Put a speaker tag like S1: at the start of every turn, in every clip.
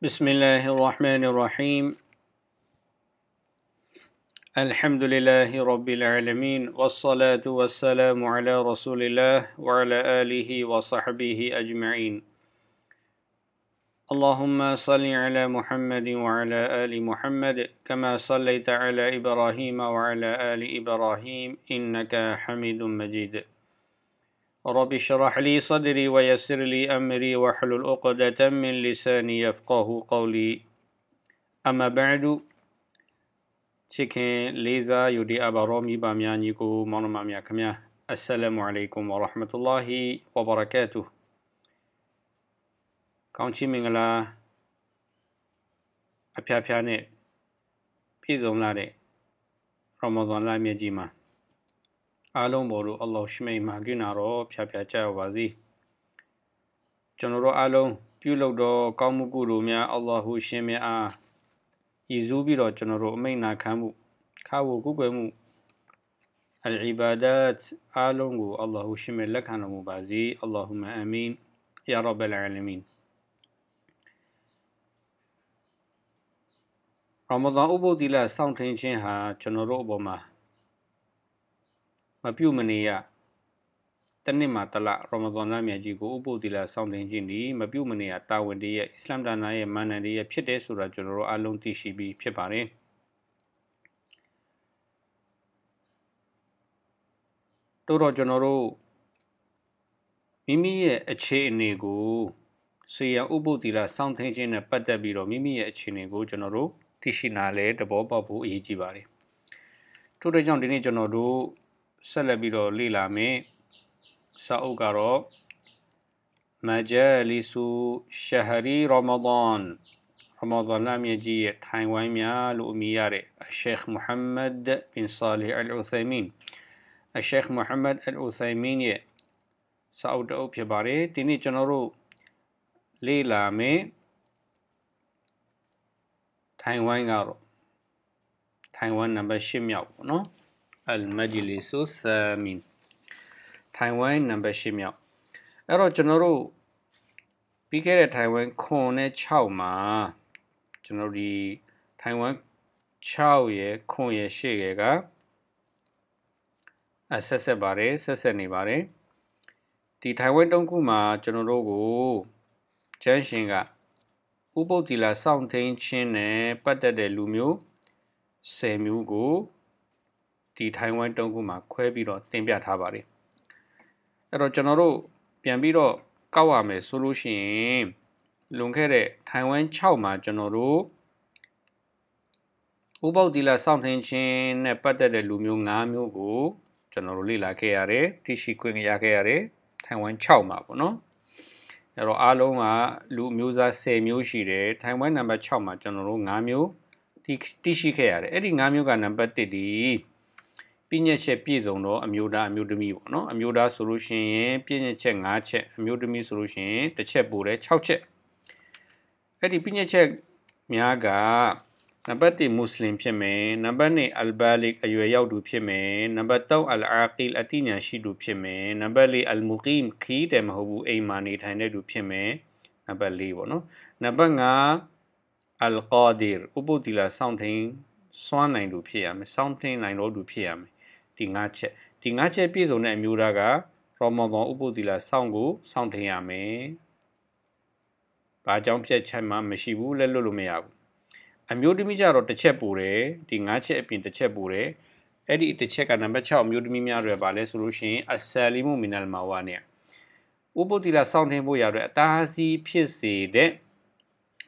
S1: بسم الله الرحمن الرحيم الحمد لله رب العالمين والصلاة والسلام على رسول الله وعلى آله وصحبه أجمعين اللهم صل على محمد وعلى آل محمد كما صليت على إبراهيم وعلى آل إبراهيم إنك حميد مجيد رب اشرح لي صدري ويسر لي أمري واحلل عقدة من لساني يفقه قولي أما بعد تشيكين ليزا يودي أبا رومي باميانيكو مانو مامياكميا السلام عليكم ورحمة الله وبركاته كونشي مينغلا أبيا بياني ပြည့်စုံလာတဲ့ရမဇန်လမြတ်ကြီးမှာအားလုံးပေါ်တို့အလ္လာဟ်ရှိမိန်မာကိနာတော့ဖြာဖြာကြရပါစေကျွန်တော်တို့အားလုံးပြုလုပ်တော့ကောင်းမှုကုသိုလ်များ အလ္လာဟူရှင်မြတ်အားဤစူးပြီးတော့ကျွန်တော်တို့အမိန့်နာခံမှုခါဖို့ကုကွယ်မှုအလ်အီဘာဒတ်အားလုံးကိုအလ္လာဟူရှင်မြတ်လက်ခံတော်မူပါစေအလ္လာဟူမအာမင်ယာရဘ်အလ်အာလမင်ရမဒန်ဥပုသီလစောင့်ထင်ခြင်းဟာကျွန်တော်တို့အပေါ်မှာမပြုတ်မနေရတနစ်မှာတလရမဇွန်လမြတ်ကြီးကိုဥပုသီလစောင့်တင်ခြင်းဒီမပြုတ်မနေရတာဝန်တည်းရဲ့အစ္စလမ်ဒါနရဲ့မန္တန်တည်းရဲ့ဖြစ်တယ်ဆိုတာကျွန်တော်တို့အားလုံးသိရှိပြီးဖြစ်ပါတယ်တို့တော့ကျွန်တော်တို့မိမိရဲ့အခြေအနေကိုစေရန်ဥပုသီလစောင့်သိခြင်းနဲ့ပတ်သက်ပြီးတော့မိမိရဲ့အခြေအနေကို ကျွန်တော်တို့သိရှိနာလဲတဘောပေါက်ဖို့အရေးကြီးပါတယ်ထို့တဲ့ကြောင့်ဒီနေ့ကျွန်တော်တို့ဆက်လက်ပြီးတော့လေ့လာမယ်စာအုပ်ကတော့ مجالس شهر رمضان ရမဒန်လမြကြီးရဲ့ထိုင်ဝမ်များလို့အမည်ရတဲ့အရှိခ်မုဟမ္မဒ်ဘင်ဆာလီအယ်အူသိုင်မင်အရှိခ်မုဟမ္မဒ်အယ်အူသိုင်မင်ရဲ့စာအုပ်တအုပ်ဖြစ်ပါတယ်ဒီနေ့ကျွန်တော်တို့လေ့လာမယ်ထိုင်ဝမ်ကတော့ထိုင်ဝမ်နံပါတ်၈မြောက်ပေါ့နော်အယ်မဂျီလီဆူဆာမီထိုင်ဝမ်နံပါတ်၈မြောက်အဲ့တော့ကျွန်တော်တို့ပြီးခဲ့တဲ့ထိုင်ဝမ်9နဲ့6မှာကျွန်တော်ဒီထိုင်ဝမ်6ရဲ့9ရဲ့ရှေ့ရယ်ကအဆက်ဆက်ပါတယ်ဆက်ဆက်နေပါတယ်ဒီထိုင်ဝမ်တုံးခုမှာကျွန်တော်တို့ကိုကျန်းရှင်ကဥပုပ်တီလာစောင့်ထိန်ချင်းနဲ့ပတ်သက်တဲ့လူမျိုး10မျိုးကိုဒီထိုင်ဝမ်တုံးခုမှာခွဲပြီးတော့တင်ပြထားပါတယ်အဲ့တော့ကျွန်တော်တို့ပြန်ပြီးတော့ကောက်ရမယ်ဆိုလို့ရှိရင်လွန်ခဲ့တဲ့ထိုင်ဝမ်6မှာကျွန်တော်တို့ဥပုပ်သီလစောင့်တင်ခြင်းနဲ့ပတ်သက်တဲ့လူမျိုး9မျိုးကိုကျွန်တော်တို့လေ့လာခဲ့ရတယ်သိရှိခွင့်ရခဲ့ရတယ်ထိုင်ဝမ်6မှာပေါ့နော်အဲ့တော့အားလုံးကလူမျိုးစား10မျိုးရှိတယ်ထိုင်ဝမ်နံပါတ်6မှာကျွန်တော်တို့9မျိုးဒီသိရှိခဲ့ရတယ်အဲ့ဒီ9မျိုးကနံပါတ်1ဒီပြည့်ညက်ချက်ပြည့်စုံသောအမျိုးသားအမျိုးသမီးပေါ့နော်အမျိုးသားဆိုလို့ရှိရင်ပြည့်ညက်ချက်၅ချက်အမျိုးသမီးဆိုလို့ရှိရင်တစ်ချက်ပိုတယ်၆ချက်အဲ့ဒီပြည့်ညက်ချက်များကနံပါတ်1မွတ်စလင်ဖြစ်မယ်နံပါတ်2အလ်ဘာလစ်အရွယ်ရောက်သူဖြစ်မယ်နံပါတ်3အလ်အာကီလ်အတိညာရှိသူဖြစ်မယ်နံပါတ်4အလ်မူကီမ်ခီးတယ်မဟုတ်ဘူးအိမ်မှာနေထိုင်တဲ့သူဖြစ်မယ်နံပါတ်4ပေါ့နော်နံပါတ်5အလ်ကာဒီရ်ဥပုဒ်တီလာစောင့်ထိန်စွမ်းနိုင်သူဖြစ်ရမယ်စောင့်ထိန်နိုင်တော်သူဖြစ်ရမယ်ဒီ၅ချက်ဒီ၅ချက်ပြည့်စုံတဲ့အမျိုးသားကရောမဘုံဥပုသီလစောင့်ကိုစောင့်ထင်ရမယ်။ဘာကြောင့်ပြတ်ချက်မှ မရှိဘူးလဲလွတ်လို့မရဘူး။အမျိုးသမီးကြတော့တစ်ချက်ပိုတယ်ဒီ၅ချက်အပြင်တစ်ချက်ပိုတယ်အဲ့ဒီတစ်ချက်ကနံပါတ်6အမျိုးသမီးများတွေပါလဲဆိုလို့ရှိရင်အဆယ်လီမှုမီနလမာဝါနဲ့ဥပုသီလစောင့်ထင်ဖို့ရတဲ့အတားစီးဖြစ်စေတဲ့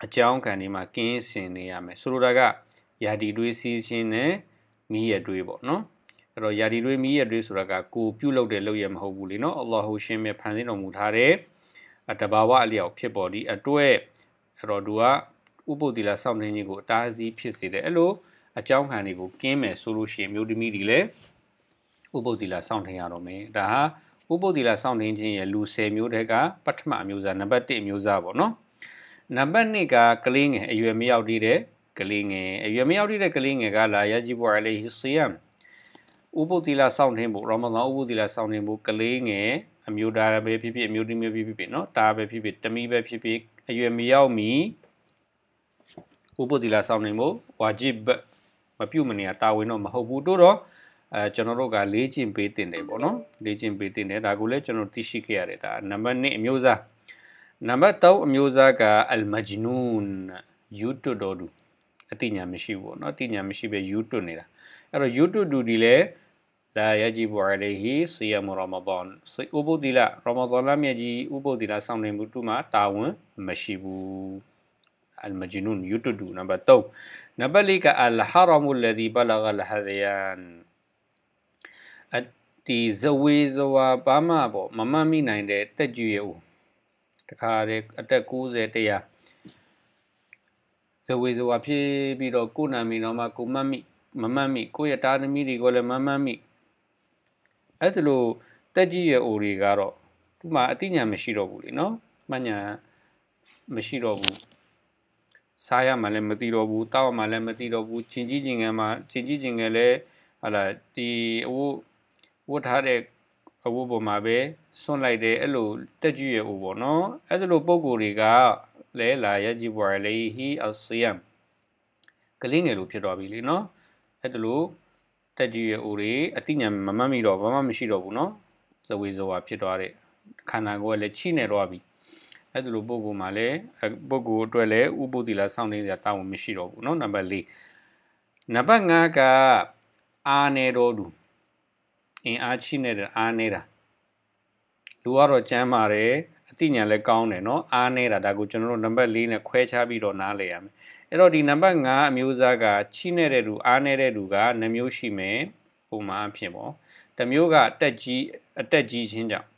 S1: အကြောင်းခံဒီမှာကင်းစင်နေရမယ်ဆိုလိုတာကယာတီတွေးစီခြင်းနဲ့မိရတွေးပေါ့နော်။အဲ့တော့ယာဒီတွေမိရတွေဆိုတာကကိုပြုတ်လောက်တဲ့လောက်ရမဟုတ်ဘူးလေနော်အလ္လာဟူရှင်မြတ်ဖန်ဆင်းတော်မူထားတဲ့အတဘာဝအလျောက်ဖြစ်ပေါ်သည့်အတွက်အဲ့တော့သူကဥပုသ္တိလစောင့်နေခြင်းကိုအတားအဆီးဖြစ်စေတယ်အဲ့လိုအကြောင်းခံတွေကိုကင်းမယ်ဆိုလို့ရှိရင်မြို့သမီးတွေလည်းဥပုသ္တိလစောင့်နေရတော့မယ်ဒါဟာဥပုသ္တိလစောင့်နေခြင်းရဲ့လူ10မျိုးတည်းကပထမအမျိုးစားနံပါတ်1အမျိုးစားပေါ့နော်နံပါတ်2ကကလေးငယ်အရွယ်မရောက်သေးတဲ့ကလေးငယ်အရွယ်မရောက်သေးတဲ့ကလေးငယ်ကလာယာဂျီဘူအလัยဟီဆီယမ်ဥပုသ်သီလစောင့်နေဖို့ရမဇန်ဥပုသ်သီလစောင့်နေဖို့ကလေးငယ်အမျိုးသားပဲဖြစ်ဖြစ်အမျိုးသမီးပဲဖြစ်ဖြစ်နော်တာပဲဖြစ်ဖြစ်တမီးပဲဖြစ်ဖြစ်အရွယ်မရောက်မီဥပုသ်သီလစောင့်နေဖို့ဝါဂျစ်ဘမပြုတ်မနေရတာဝန်တော့မဟုတ်ဘူးတို့တော့အဲကျွန်တော်တို့ကလေ့ကျင့်ပေးတင်တယ်ပေါ့နော်လေ့ကျင့်ပေးတင်တယ်ဒါကိုလည်းကျွန်တော်သိရှိခဲ့ရတယ်ဒါနံပါတ်1အမျိုးသားနံပါတ်3အမျိုးသားကအယ်မဂျနူန်ယူတူတော်သူအတိညာမရှိဘူးပေါ့နော်အတိညာမရှိပဲယူတူနေတာအဲ့တော့ယူတူတူဒီလည်းလာယဂျီဘူအလေဟီဆီယမ်ရမဒန်ဆီဥပုဒီလာရမဒန်လမြကြီးဥပုဒီလာဆောင်နေမှုတူမှာတာဝန်မရှိဘူးအလ်မဂျနူန်ယူတူဒူနံပါတ်3နံပါတ်၄ကအလ်ဟာရမ်လဒီဘလဂလဟဒယန်အဒီဇဝေဇဝါဘာမပေါ့မမမိနိုင်တဲ့တက်ကြွရဦးတခါလေအသက်90တရာဇဝေဇဝါဖြစ်ပြီးတော့ကိုနာမီတော့မှကိုမတ်မိမမတ်မိကိုရဲ့တာသမီးတွေကိုလည်းမမတ်မိအဲ့ဒါလို့တက်ကြီးရဲ့အိုတွေကတော့သူ့မှာအသိဉာဏ်မရှိတော့ဘူးလीနော်မှတ်ဉာဏ်မရှိတော့ဘူးစားရမှလည်းမသိတော့ဘူးတောက်မှလည်းမသိတော့ဘူးချင်းကြီးချင်းငယ်မှချင်းကြီးချင်းငယ်လည်းဟာလာဒီအဝတ်ဝတ်ထားတဲ့အဝတ်ပေါ်မှာပဲစွန့်လိုက်တယ်အဲ့လိုတက်ကြီးရဲ့အိုပေါ့နော်အဲ့ဒါလို့ပုံကိုယ်တွေကလဲလာရကြည့်ပွားလေဟီအဆီယမ်ကလင်းငယ်လိုဖြစ်သွားပြီလीနော်အဲ့ဒါလို့တက်ကြီးရဲ့အိုတွေအတိညာမမတ်မိတော့ဘာမှမရှိတော့ဘူးเนาะဇဝေဇဝါဖြစ်သွားတဲ့ခန္ဓာကိုယ်ကလည်းချိနေတော့ပြီအဲ့လိုပုံကူမှာလည်းပုံကူအတွက်လည်းဥပုသီလာစောင့်နေစရာတာဝန်မရှိတော့ဘူးเนาะနံပါတ်၄နံပါတ်၅ကအာနေတော်သူအင်အားချိနေတဲ့အာနေတာလူကတော့ကျမ်းပါတယ်အတိညာလည်းကောင်းတယ်เนาะအားနေတာဒါကိုကျွန်တော်တို့နံပါတ်၄နဲ့ခွဲခြားပြီးတော့နားလည်ရမယ်အဲ့တော့ဒီနံပါတ်9အမျိုးအစားကချိနေတဲ့လူအားနေတဲ့လူကနှမျိုးရှိမယ်ပုံမှန်အဖြစ်ပေါ့တစ်မျိုးကအတက်ကြီးအတက်ကြီးချင်းကြောင့်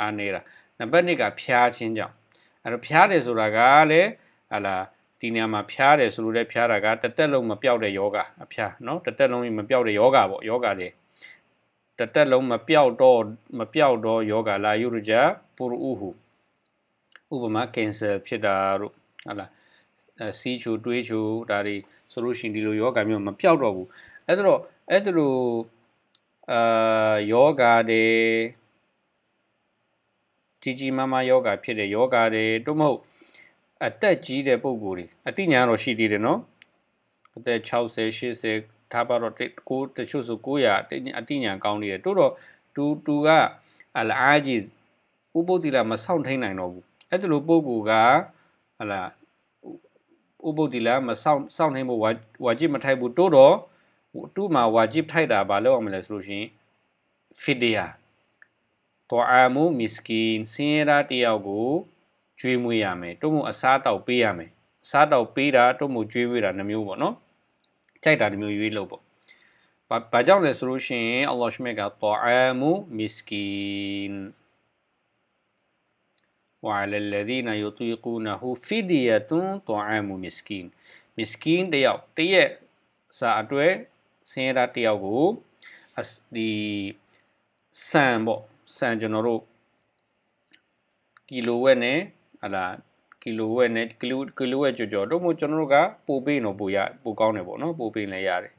S1: အားနေတာနံပါတ်1ကဖျားချင်းကြောင့်အဲ့တော့ဖျားတယ်ဆိုတာကလည်းဟာလားဒီနေရာမှာဖျားတယ်ဆိုလို့လည်းဖျားတာကတတက်လုံးမပြောက်တဲ့ယောဂအဖျားเนาะတတက်လုံးကြီးမပြောက်တဲ့ယောဂပေါ့ယောဂလေတတက်လုံးမပြောက်တော့ မပြောက်တော့ယောဂလာယုရကြပူရူဟုဥပမာကင်ဆာဖြစ်တာတို့ဟာလားစီးချိုတွေးချိုဒါတွေဆိုလို့ရှိရင်ဒီလိုယောဂမျိုးမပြောက်တော့ဘူးအဲ့ဒါတော့အဲ့ဒါလိုအာယောဂတွေကြီးကြီးမားမားယောဂဖြစ်တဲ့ယောဂတွေတို့မဟုတ်အသက်ကြီးတဲ့ပုံကိုယ်တွေအတိညာတော့ရှိသေးတယ်နော်အသက်60 80ထားပါတော့ကိုတချို့ဆို900အတိညာကောင်းနေတယ်တို့တော့တူတူကအလားအကြီးဥပုသ္တိလမဆောင်ထိန်နိုင်တော့ဘူးအဲ့ဒါလိုပုံကိုယ်ကဟလာဥပုတ်တီလာမစောင့်စောင့်နိုင်ဖို့ဝါဂျစ်မထိုက်ဘူးတိုးတော့တူမှာဝါဂျစ်ထိုက်တာဘာလို့အောင်မလဲဆိုလို့ရှိရင်ဖီဒီယာတောအာမူမစ်ကင်ဆင်းရဲတာတယောက်ကိုကျွေးမွေးရမယ်တို့မို့အစားတောက်ပေးရမယ်အစားတောက်ပေးတာတို့မို့ကျွေးမွေးတာနှမျိုးပေါ့နော်ကြိုက်တာနှမျိုးရွေးလို့ပေါ့ဘာကြောင့်လဲဆိုလို့ရှိရင် အလ္လာဟ်ရှမေကတောအာမူမစ်ကင် وعلى الذين يطيقونه فدية طعام مسكين مسكين တယောက်တရက်စာအတွဲဆင်းရဲသားတယောက်ကိုဒီဆန်ပေါ့ဆန်ကျွန်တော်တို့ကီလိုဝက်နဲ့ဟလာကီလိုဝက်နဲ့ကီလိုကီလိုဝက်ကြော်ကြော်တို့မို့ကျွန်တော်တို့ကပိုပေးတော့ပိုရပိုကောင်းတယ်ပေါ့နော်ပိုပေးလည်းရတယ်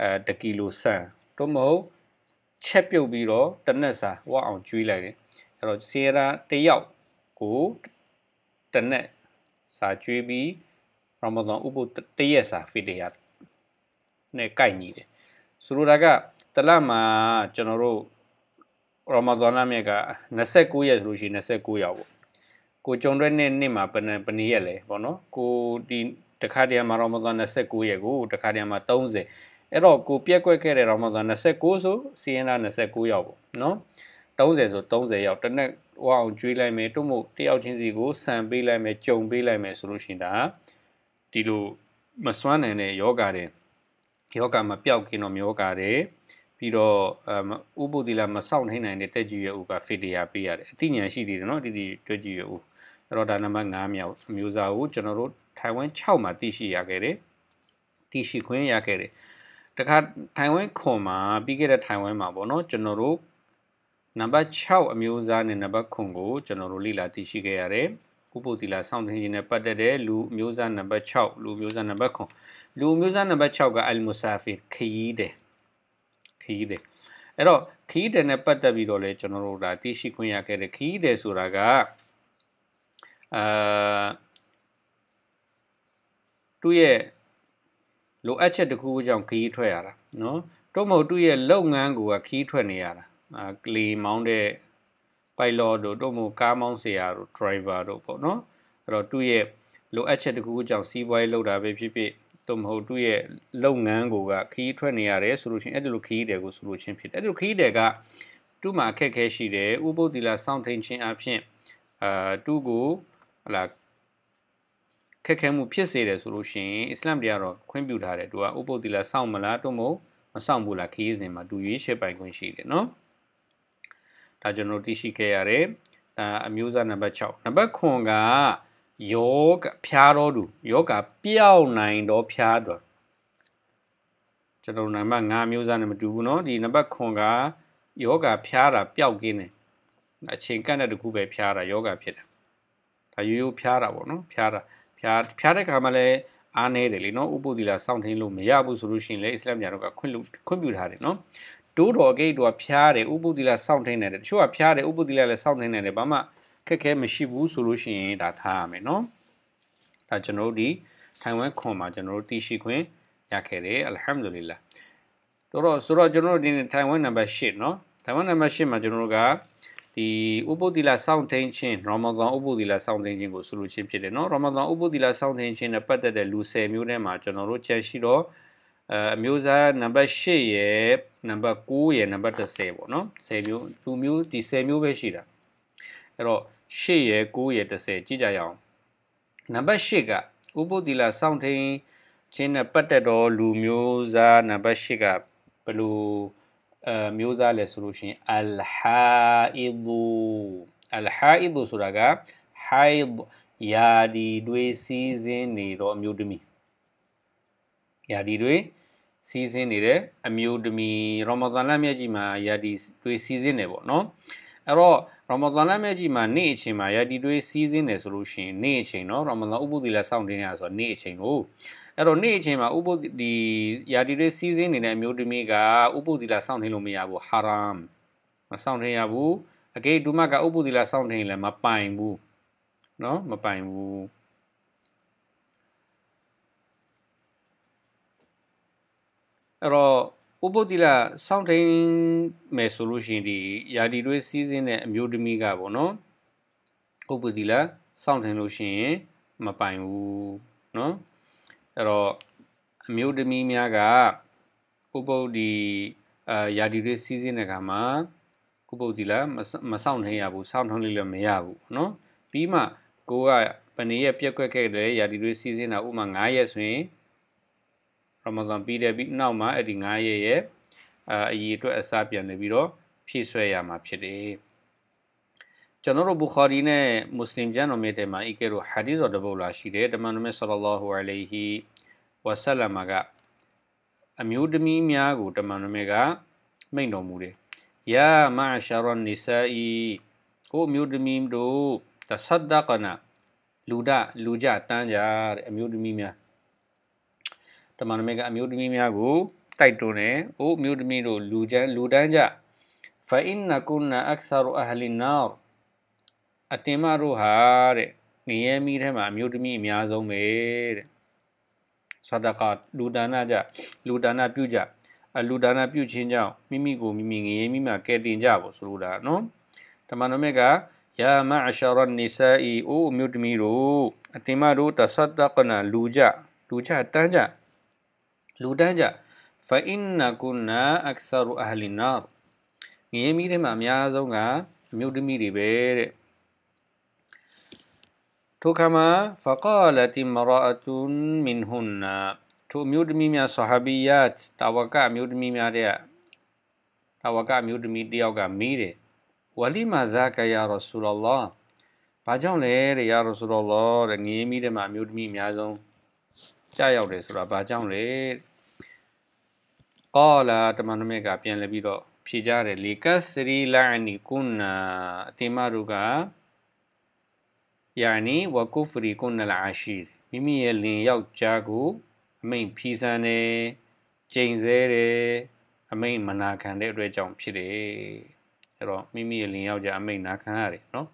S1: အဲတကီလိုဆန်တို့မဟုတ်ချက်ပြုတ်ပြီးတော့တနက်စာဝအောင်ကျွေးလိုက်တယ်အဲ့တော့ဆင်းရဲသားတယောက်ကိုတနက်စာကျွေးပြီးရမဒန်ဥပုတရက်စာဖီတရနဲ့ကိုက်ညီတယ်ဆိုလိုတာကတလမှာကျွန်တော်တို့ရမဒန်လမြက်က29ရက်ဆိုလို့ရှိရင်29ရက်ပေါ့ကိုကြုံတဲ့နေ့နေ့မှာပနပနီရက်လဲပေါ့နော်ကိုဒီတခါတည်းမှာရမဒန်29ရက်ကိုတခါတည်းမှာ30အဲ့တော့ကိုပြက်ကွက်ခဲ့တဲ့ရမဒန်29ဆိုစီရင်လာ29ရက်ပေါ့နော်30ဆို30ရောက်တနက်ဟောအောင်ကျွေးလိုက်မယ်တို့မို့တယောက်ချင်းစီကိုဆန်ပေးလိုက်မယ်ကြုံပေးလိုက်မယ်ဆိုလို့ရှိရင်ဒါဒီလိုမစွမ်းနိုင်တဲ့ယောဂတွေယောဂမှာပျောက်ကင်းတော့ယောဂတွေပြီးတော့ဥပုသီလာမဆောက်နိုင်နိုင်တဲ့တက်ကြည်ရဲ့ဥကဖေတီယာပေးရတယ်အသိဉာဏ်ရှိသေးတယ်နော်ဒီဒီတွက်ကြည်ရဲ့ဥအဲ့တော့ဒါနံပါတ်9မြောက်အမျိုးသားကိုကျွန်တော်တို့ထိုင်ဝမ်6မှာသိရှိရခဲ့တယ်သိရှိခွင့်ရခဲ့တယ်တခါထိုင်ဝမ်ခွန်မှာပြီးခဲ့တဲ့ထိုင်ဝမ်မှာပေါ့နော်ကျွန်တော်တို့နံပါတ်6အမျိုးအစားနဲ့နံပါတ်9ကိုကျွန်တော်တို့လေ့လာသိရှိခဲ့ရတယ်။ဥပုသ္တိလာစောင့်သိခြင်းနဲ့ပတ်သက်တဲ့လူအမျိုးအစားနံပါတ်6လူအမျိုးအစားနံပါတ်9လူအမျိုးအစားနံပါတ်6ကအလ်မူဆာဖီခရီးတယ်ခရီးတယ်အဲ့တော့ခရီးတယ်နဲ့ပတ်သက်ပြီးတော့လဲကျွန်တော်တို့ဒါသိရှိခွင့်ရခဲ့တယ်ခရီးတယ်ဆိုတာကအာသူ့ရဲ့လိုအပ်ချက်တစ်ခုကြောင့်ခရီးထွက်ရတာနော်တို့မဟုတ်သူ့ရဲ့လုပ်ငန်းကိုကခရီးထွက်နေရတာကလီမောင်းတဲ့ pilot တို့တို့မို့ကားမောင်းဆရာတို့ driver တို့ပေါ့နော်အဲ့တော့သူ့ရဲ့လိုအပ်ချက်တကူကြောင့်စီးပွားရေးလုပ်တာပဲဖြစ်ဖြစ်သို့မဟုတ်သူ့ရဲ့လုပ်ငန်းကိုကခီးထွက်နေရတယ်ဆိုလို့ချင်းအဲ့ဒီလိုခီးတယ်ကိုဆိုလို့ချင်းဖြစ်တယ်အဲ့ဒီလိုခီးတယ်ကသူ့မှာအခက်အခဲရှိတယ်ဥပုပ်တိလာစောင့်ထိန်ခြင်းအဖြစ်အာသူ့ကိုဟလာခက်ခဲမှုဖြစ်စေတယ်ဆိုလို့ရှိရင်အစ္စလာမ်တရားတော်ခွင့်ပြုထားတယ်သူကဥပုပ်တိလာစောင့်မလားတို့မို့မစောင့်ဘူးလားခီးစဉ်မှာသူရွေးချယ်ပိုင်ခွင့်ရှိတယ်နော်ဒါကျွန်တော်သိရှိခဲ့ရတယ်ဒါအမျိုးအစားနံပါတ်6နံပါတ်9ကယောဂဖြားတော်သူယောဂပြောင်းနိုင်တော်ဖြားတော်ကျွန်တော်နံပါတ်9မျိုးစားနဲ့မတူဘူးเนาะဒီနံပါတ်9ကယောဂဖြားတာပျောက်ကင်းတယ်အချိန်ကန့်တဲ့တကူပဲဖြားတာယောဂဖြစ်တယ်ဒါရိုးရိုးဖြားတာပေါ့နော်ဖြားတာဖြားဖြားတဲ့ခါမှာလည်းအားနေတယ်လीเนาะဥပုသီလာစောင့်ထင်းလို့မရဘူးဆိုလို့ရှိရင်လည်းအစ္စလာမ်ညာတော့ကခွင့်ခွင့်ပြုထားတယ်เนาะတိုးတော်ဂိတ်တော်ဖျားတယ်ဥပုသီလစောင့်ထိုင်းတယ်တချို့ကဖျားတယ်ဥပုသီလလည်းစောင့်ထိုင်းတယ်ဘာမှခက်ခဲမရှိဘူးဆိုလို့ရှိရင်ဒါထားရမယ်နော်ဒါကျွန်တော်တို့ဒီထိုင်ဝမ်ခွန်မှာကျွန်တော်တို့တရှိခွင့်ရခဲ့တယ်အလ်ဟမ်ဒူလ illah တော်တော့ဆိုတော့ကျွန်တော်တို့ဒီထိုင်ဝမ်နံပါတ်8နော်ထိုင်ဝမ်နံပါတ်8မှာကျွန်တော်တို့ကဒီဥပုသီလစောင့်ထိုင်းခြင်းရမဒန်ဥပုသီလစောင့်ထိုင်းခြင်းကိုဆိုလိုခြင်းဖြစ်တယ်နော်ရမဒန်ဥပုသီလစောင့်ထိုင်းခြင်းနဲ့ပတ်သက်တဲ့လူ10မျိုးထဲမှာကျွန်တော်တို့ကြံရှိတော့အမျိုးသားနံပါတ်8ရယ်နံပါတ်9ရယ်နံပါတ်30ပေါ့နော်10မျိုးသူမျိုးဒီ10မျိုးပဲရှိတာအဲ့တော့8ရယ်9ရယ်30ကြည့်ကြရအောင်နံပါတ်8ကဥပုသီလစောင့်ထိန်ခြင်းနဲ့ပတ်သက်တော့လူမျိုးသားနံပါတ်8ကဘယ်လိုအမျိုးသားလဲဆိုလို့ရှိရင်အလ်ဟာအီဒူအလ်ဟာအီဒူဆိုတာကဟိုင်ဒ်ယာဒီတွေစီးစင်းနေတော့အမျိုးသမီးယာဒီတွေစီစဉ်နေတဲ့အမျိုးသမီးရမဇန်လမြတ်ကြီးမှာယာတီတွေးစီစဉ်နေပေါ့နော်အဲ့တော့ရမဇန်လမြတ်ကြီးမှာနေ့အချိန်မှာယာတီတွေးစီစဉ်နေဆိုလို့ရှိရင်နေ့အချိန်နော်ရမဇန်ဥပုသီလစောင့်တင်ရဆိုတော့နေ့အချိန်ကိုအဲ့တော့နေ့အချိန်မှာဥပုသီဒီယာတီတွေးစီစဉ်နေတဲ့အမျိုးသမီးကဥပုသီလစောင့်တင်လို့မရဘူးဟာရမ်မစောင့်တင်ရဘူးအကိဒုမကဥပုသီလစောင့်တင်လည်းမပိုင်ဘူးနော်မပိုင်ဘူးအဲ့တော့ဥပုတ်တိလစောင့်ထိန်မယ်ဆိုလို့ရှိရင်ဒီယာတီတွေစီးစင်းတဲ့အမျိုးသမီးကပေါ့နော်ဥပုတ်တိလစောင့်ထိန်လို့ရှိရင်မပိုင်ဘူးနော်အဲ့တော့အမျိုးသမီးများကဥပုတ်ဒီအာယာတီတွေစီးစင်းတဲ့ခါမှာဥပုတ်တိလမစောင့်ထိန်ရဘူးစောင့်ထုံးလေးလည်းမရဘူးနော်ပြီးမှ ကိုကပနေရပြက်ကွက်ခဲ့တယ်ယာတီတွေစီးစင်းတာဥမာ9ရက်ဆိုရင်ရမဇန်ပြီးတဲ့ပြီးနောက်မှာအဲ့ဒီ9ရက်ရဲ့အရေးအတွက်အစပြန်နေပြီးတော့ဖြည့်ဆွဲရမှာဖြစ်တယ်ကျွန်တော်တို့ဘူခါရီနဲ့မွတ်စလင်ကျမ်းတော်မြတ်ထဲမှာအီကေရိုဟာဒီသ်တော်တပုတ်လာရှိတယ်တမန်တော်မြတ်ဆလ္လာဟူအလိုင်ဟီဝဆလမ်ကအမျိုးသမီးများကိုတမန်တော်မြတ်ကမိန့်တော်မူတယ်ယာမာရှာရန်နီဆာအီကိုအမျိုးသမီးတို့တဆဒကနာလူဒလူကြတန်းကြတဲ့အမျိုးသမီးများတမန်တော်မြတ်ကအမျိုးသမီးများကိုတိုက်တွန်းတယ်။အိုအမျိုးသမီးတို့လူချမ်းလူတန်းကြ။ဖာအင်နကုနာအက္ဆာရူအဟလီနာအတင်မတို့ဟာတဲ့ငရဲမီးထဲမှာအမျိုးသမီးအများဆုံးပဲတဲ့။ဆဒကာလူဒါနာကြလူဒါနာပြုကြအလူဒါနာပြုခြင်းကြောင့်မိမိကိုမိမိငရဲမီးမှာကယ်တင်ကြဖို့ဆိုလိုတာနော်။တမန်တော်မြတ်ကယာမအရှာရနိဆာအီအိုအမျိုးသမီးတို့အတင်မတို့တဆဒကနာလူကြလူကြတန်းကြ။လူတန်းကြ فإن كنا أكثر أهل النار ငရေမီးထဲမှာအများဆုံးကအမျိုးသမီးတွေပဲတဲ့ထိုခါမှာ فقالت امرأة منهن ထိုအမျိုးသမီးများဆဟာဘီယတ်တာဝကအမျိုးသမီးများတဲ့တာဝကအမျိုးသမီးတယောက်ကမေးတယ်ဝလီမာဇာကယာရဆူလလာဘာကြောင့်လဲတဲ့ယာရဆူလလာတဲ့ငရေမီးထဲမှာအမျိုးသမီးအများဆုံးကြောက်ရောက်တယ်ဆိုတာဘာကြောင့်လဲတဲ့ကောလာတမန်တော်မြတ်ကပြန်လည်ပြီးတော့ဖြေကြတယ်လီကတ်စရီလာနီကုနာအတင်မတို့ကယာနီဝကုဖရီကုနလာအရှိမိမိရဲ့လင်ယောက်ျားကို အမိန်ဖြီးဆန်းတယ်ကျိန်ဆဲတယ်အမိန်မနာခံတဲ့အတွက်ကြောင့်ဖြစ်တယ်အဲ့တော့မိမိရဲ့လင်ယောက်ျားအမိန်နာခံရတယ်နော်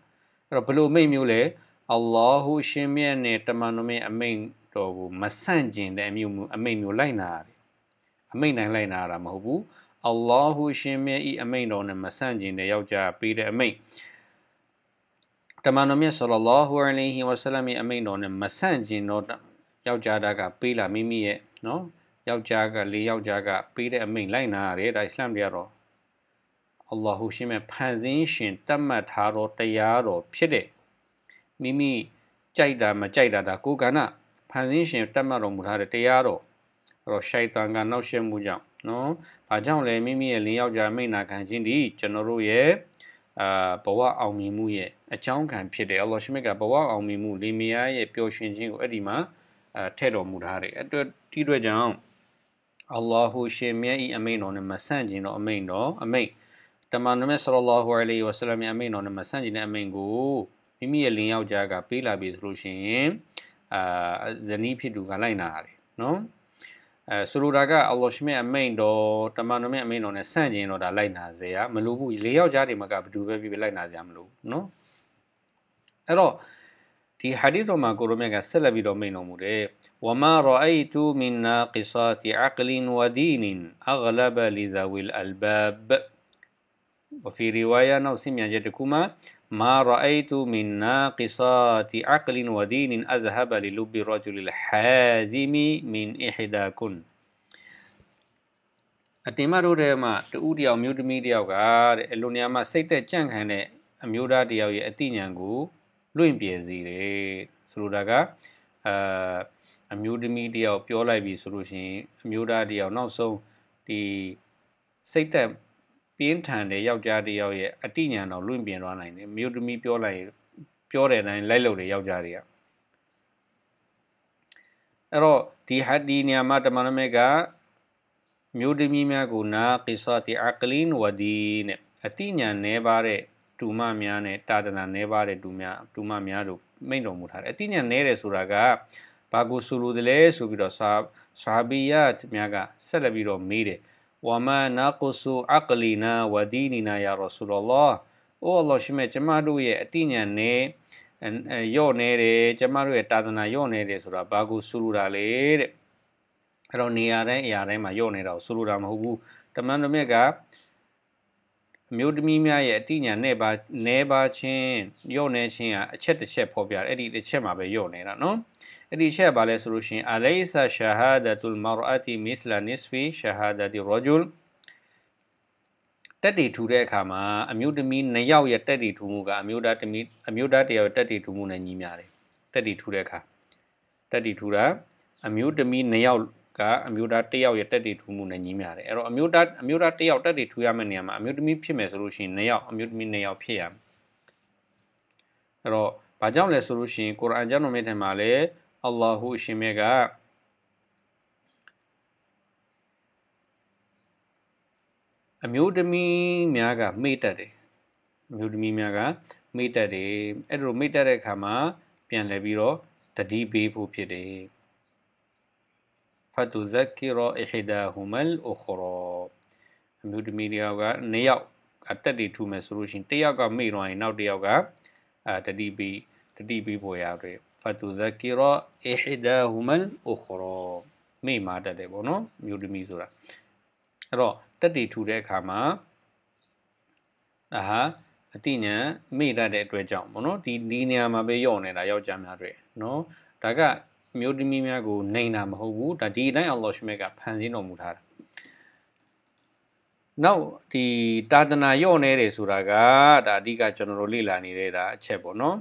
S1: အဲ့တော့ဘလို့အမိန်မျိုးလဲအလ္လာဟူရှင်မြတ်နဲ့တမန်တော်မြတ်အမိန်တော်ကိုမဆန့်ကျင်တဲ့အမျိုးမျိုးအမိန်မျိုးလိုက်နာရတယ်အမိန့်နိုင်လိုက်နာတာမဟုတ်ဘူးအလ္လာဟူရှင်မြတ်ဤအမိန့်တော်နဲ့မဆန့်ကျင်တဲ့ယောက်ျားပေးတဲ့အမိန့်တမန်တော်မြတ်ဆလလောဟူအလိုင်းဟီဝါဆလမ်ရဲ့အမိန့်တော်နဲ့မဆန့်ကျင်တော့ယောက်ျားတာကပေးလာမိမိရဲ့နော်ယောက်ျားက၄ယောက်ျားကပေးတဲ့အမိန့်လိုက်နာရတယ်ဒါအစ္စလာမ်တရားတော်အလ္လာဟူရှင်မြတ်ဖန်ဆင်းရှင်တတ်မှတ်ထားတော်တရားတော်ဖြစ်တဲ့မိမိကြိုက်တာမကြိုက်တာဒါကိုယ်ကဏ္ဍဖန်ဆင်းရှင်တတ်မှတ်တော်မူထားတဲ့တရားတော်အဲ့တော့ရှိုက်တန်ကနှောက်ယှက်မှုကြောင့်နော်ဘာကြောင့်လဲမိမိရဲ့လင်းယောက်ျားမိနာခံခြင်းဒီကျွန်တော်တို့ရဲ့အာဘဝအောင်မြင်မှုရဲ့အကြောင်းခံဖြစ်တယ်အလ္လာဟ်ရှိမကဘဝအောင်မြင်မှုလေမယားရဲ့ပျော်ရွှင်ခြင်းကိုအဲ့ဒီမှာအဲထည့်တော်မူထားတယ်အတွက်တိတွက်ကြောင့်အလ္လာဟူရှင်မြတ်ဤအမိန်တော်နဲ့မဆန့်ကျင်တော့အမိန်တော်အမိန်တမန်တော်မြတ်ဆလ္လာလာဟူအလိုင်းဝါဆလမ်ရဲ့အမိန်တော်နဲ့မဆန့်ကျင်တဲ့အမိန်ကိုမိမိရဲ့လင်ယောက်ျားကပေးလာပြီဆိုလို့ရှိရင်အာဇနီးဖြစ်သူကလိုက်နာရတယ်နော်အဲဆိုလိုတာကအလ္လာဟ်ရှင်ရဲ့အမိန်တော်တမန်တော်ရဲ့အမိန်တော်နဲ့ဆန့်ကျင်တော့ဒါလိုက်နာစေရမလိုဘူးလေးယောက်ျားတွေမှာကဘယ်သူပဲဖြစ်ဖြစ်လိုက်နာစေရမလိုဘူးနော်အဲ့တော့ဒီဟာဒီသ်တော်မှာကိုရမြတ်ကဆက်လက်ပြီးတော့မိန်တော်မူတယ်ဝမာရအိတူမင်နာကစ္ဆာတီအကလင်ဝဒီနင်အဂလဘလီဇဝီလ်အလ်ဘဘဝဖီရီဝါယာနောက်ဆင်မြန်ချက်တခုမှာ ما رأيت من ناقصات عقل ودين أذهب للب الرجل الحازم من إحداكن အတင်မတို့ထဲမှာတူတယောက်မျိုးသမီးတယောက်ကတဲ့အလွန်နေရာမှာစိတ်သက်ကြံ့ခံတဲ့အမျိုးသားတယောက်ရဲ့အသိဉာဏ်ကိုလွင့်ပြစေတယ်ဆိုလိုတာကအာအမျိုးသမီးတယောက်ပြောလိုက်ပြီဆိုလို့ရှိရင်အမျိုးသားတယောက်နောက်ဆုံးဒီစိတ်သက်ပြင်းထန်တဲ့ယောက်ျားတစ်ယောက်ရဲ့အတိညာတော့လွင့်ပြင်သွားနိုင်တယ်မြို့သမီးပြောလိုက်ပြောတဲ့အတိုင်းလိုက်လို့တဲ့ယောက်ျားတွေကအဲ့တော့ဒီဟာဒီနေရာမှာတမန်တော်မြတ်ကမြို့သမီးများကိုနာကိစ္စတိအကလင်းဝဒီနဲ့အတိညာနေပါတဲ့ဒူမများနဲ့တာဒနာနေပါတဲ့ဒူများဒူမများတို့မိန့်တော်မူထားတယ်အတိညာနေတယ်ဆိုတာကဘာကိုဆိုလိုတယ်လဲဆိုပြီးတော့ဆာဆာဘီယတ်များကဆက်လက်ပြီးတော့မေးတယ် وما نقص عقلنا وديننا يا رسول الله အိုအလ္လာဟ်ရှင်မြတ်ကျမတို့ရဲ့အတိညာနဲ့ယော့နေတယ်ကျမတို့ရဲ့တာသနာယော့နေတယ်ဆိုတာဘာကိုဆူလိုတာလဲတဲ့အဲ့တော့နေရာတိုင်းအရာတိုင်းမှာယော့နေတာကိုဆူလိုတာမဟုတ်ဘူးတမန်တော်မြတ်ကအမျိုးသမီးများရဲ့အတိညာနဲ့ပါနဲပါချင်းယော့နေခြင်းဟာအချက်တစ်ချက်ဖော်ပြတယ်အဲ့ဒီတစ်ချက်မှာပဲယော့နေတာနော်အဲ့ဒီချက်ပါလဲဆိုလို့ရှိရင်အလိုင်ဆာရှာဟာဒတ်ุลမာရအတီမစ်လာနစ်ဖီရှာဟာဒတ်ရဂျူလ်တက်တီထူတဲ့အခါမှာအမျိုးသမီး၂ယောက်ရဲ့တက်တီထူမှုကအမျိုးသားတမီးအမျိုးသားတယောက်တက်တီထူမှုနဲ့ညီမျှတယ်တက်တီထူတဲ့အခါတက်တီထူတာအမျိုးသမီး၂ယောက်ကအမျိုးသားတစ်ယောက်ရဲ့တက်တီထူမှုနဲ့ညီမျှတယ်အဲ့တော့အမျိုးသားအမျိုးသားတစ်ယောက်တက်တီထူရမယ့်နေရာမှာအမျိုးသမီးဖြစ်မယ်ဆိုလို့ရှိရင်၂ယောက်အမျိုးသမီး၂ယောက်ဖြစ်ရမယ်အဲ့တော့ဘာကြောင့်လဲဆိုလို့ရှိရင်ကုရ်အာန်ကျမ်းတော်မြတ်ထဲမှာလည်းအလ္လာဟုအရှင်မြတ်က။အမျိုးသမီးများကမေ့တတ်တယ်။အမျိုးသမီးများကမေ့တတ်တယ်။အဲ့လိုမေ့တတ်တဲ့အခါမှာပြန်လဲပြီးတော့တတိပေးဖို့ဖြစ်တယ်။ဖတ်သူဇက်ကီရောအဟဒါဟူမလ်အခရောအမျိုးသမီးတယောက်ကနှစ်ယောက်အတက်တီထူမယ်ဆိုလို့ရှိရင်တယောက်ကမေ့တော့ရင် နောက်တယောက်ကအာတတိပေးတတိပေးဖို့ရတယ်။ فتذكر إحداهما الأخرى မိမာတက်တယ်ပေါ့နော်မြို့သမီးဆိုတာအဲ့တော့တက်တီထူတဲ့အခါမှာဒါဟာအတိညာမိတတ်တဲ့အတွက်ကြောင့်ပေါ့နော်ဒီဒီနေရာမှာပဲယော့နေတာယောက်ျားများတွေနော်ဒါကမြို့သမီးများကိုနေတာမဟုတ်ဘူးဒါဒီအတိုင်းအလ္လာဟ်ရှမေကဖန်ဆင်းတော်မူထားတာနောက်ဒီတာသနာယော့နေတယ်ဆိုတာကဒါအဓိကကျွန်တော်တို့လေ့လာနေတဲ့ဒါအချက်ပေါ့နော်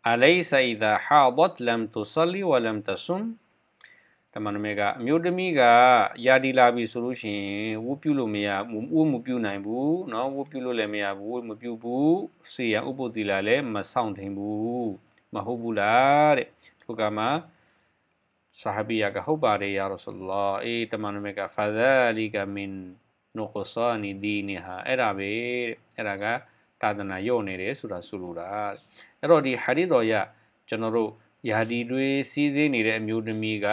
S1: أليس إذا حاضت لم تصلي ولم تصم တမန်တော်မြတ်ကအမျိုးသမီးကယာဒီလာပြီဆိုလို့ရှိရင်ဝုပြုလို့မရဘူးဝုမပြုနိုင်ဘူးเนาะဝုပြုလို့လည်းမရဘူးဝုမပြုဘူးစေရဥပ္ပတိလာလည်းမဆောင်ထိန်ဘူးမဟုတ်ဘူးလားတဲ့သူကမှဆာဟဘီယာကဟုတ်ပါတယ်ယာရဆူလလာအေးတမန်တော်မြတ်ကဖာဇာလီကမင်နုကဆာနီဒီနီဟာအဲ့ဒါပဲတဲ့အဲ့ဒါကတာသနာယော့နေတယ်ဆိုတာဆိုလိုတာအဲ့တော့ဒီဟာဒီတော်ရကျွန်တော်တို့ယာဒီတွေစီးစင်းနေတဲ့အမျိုးသမီးက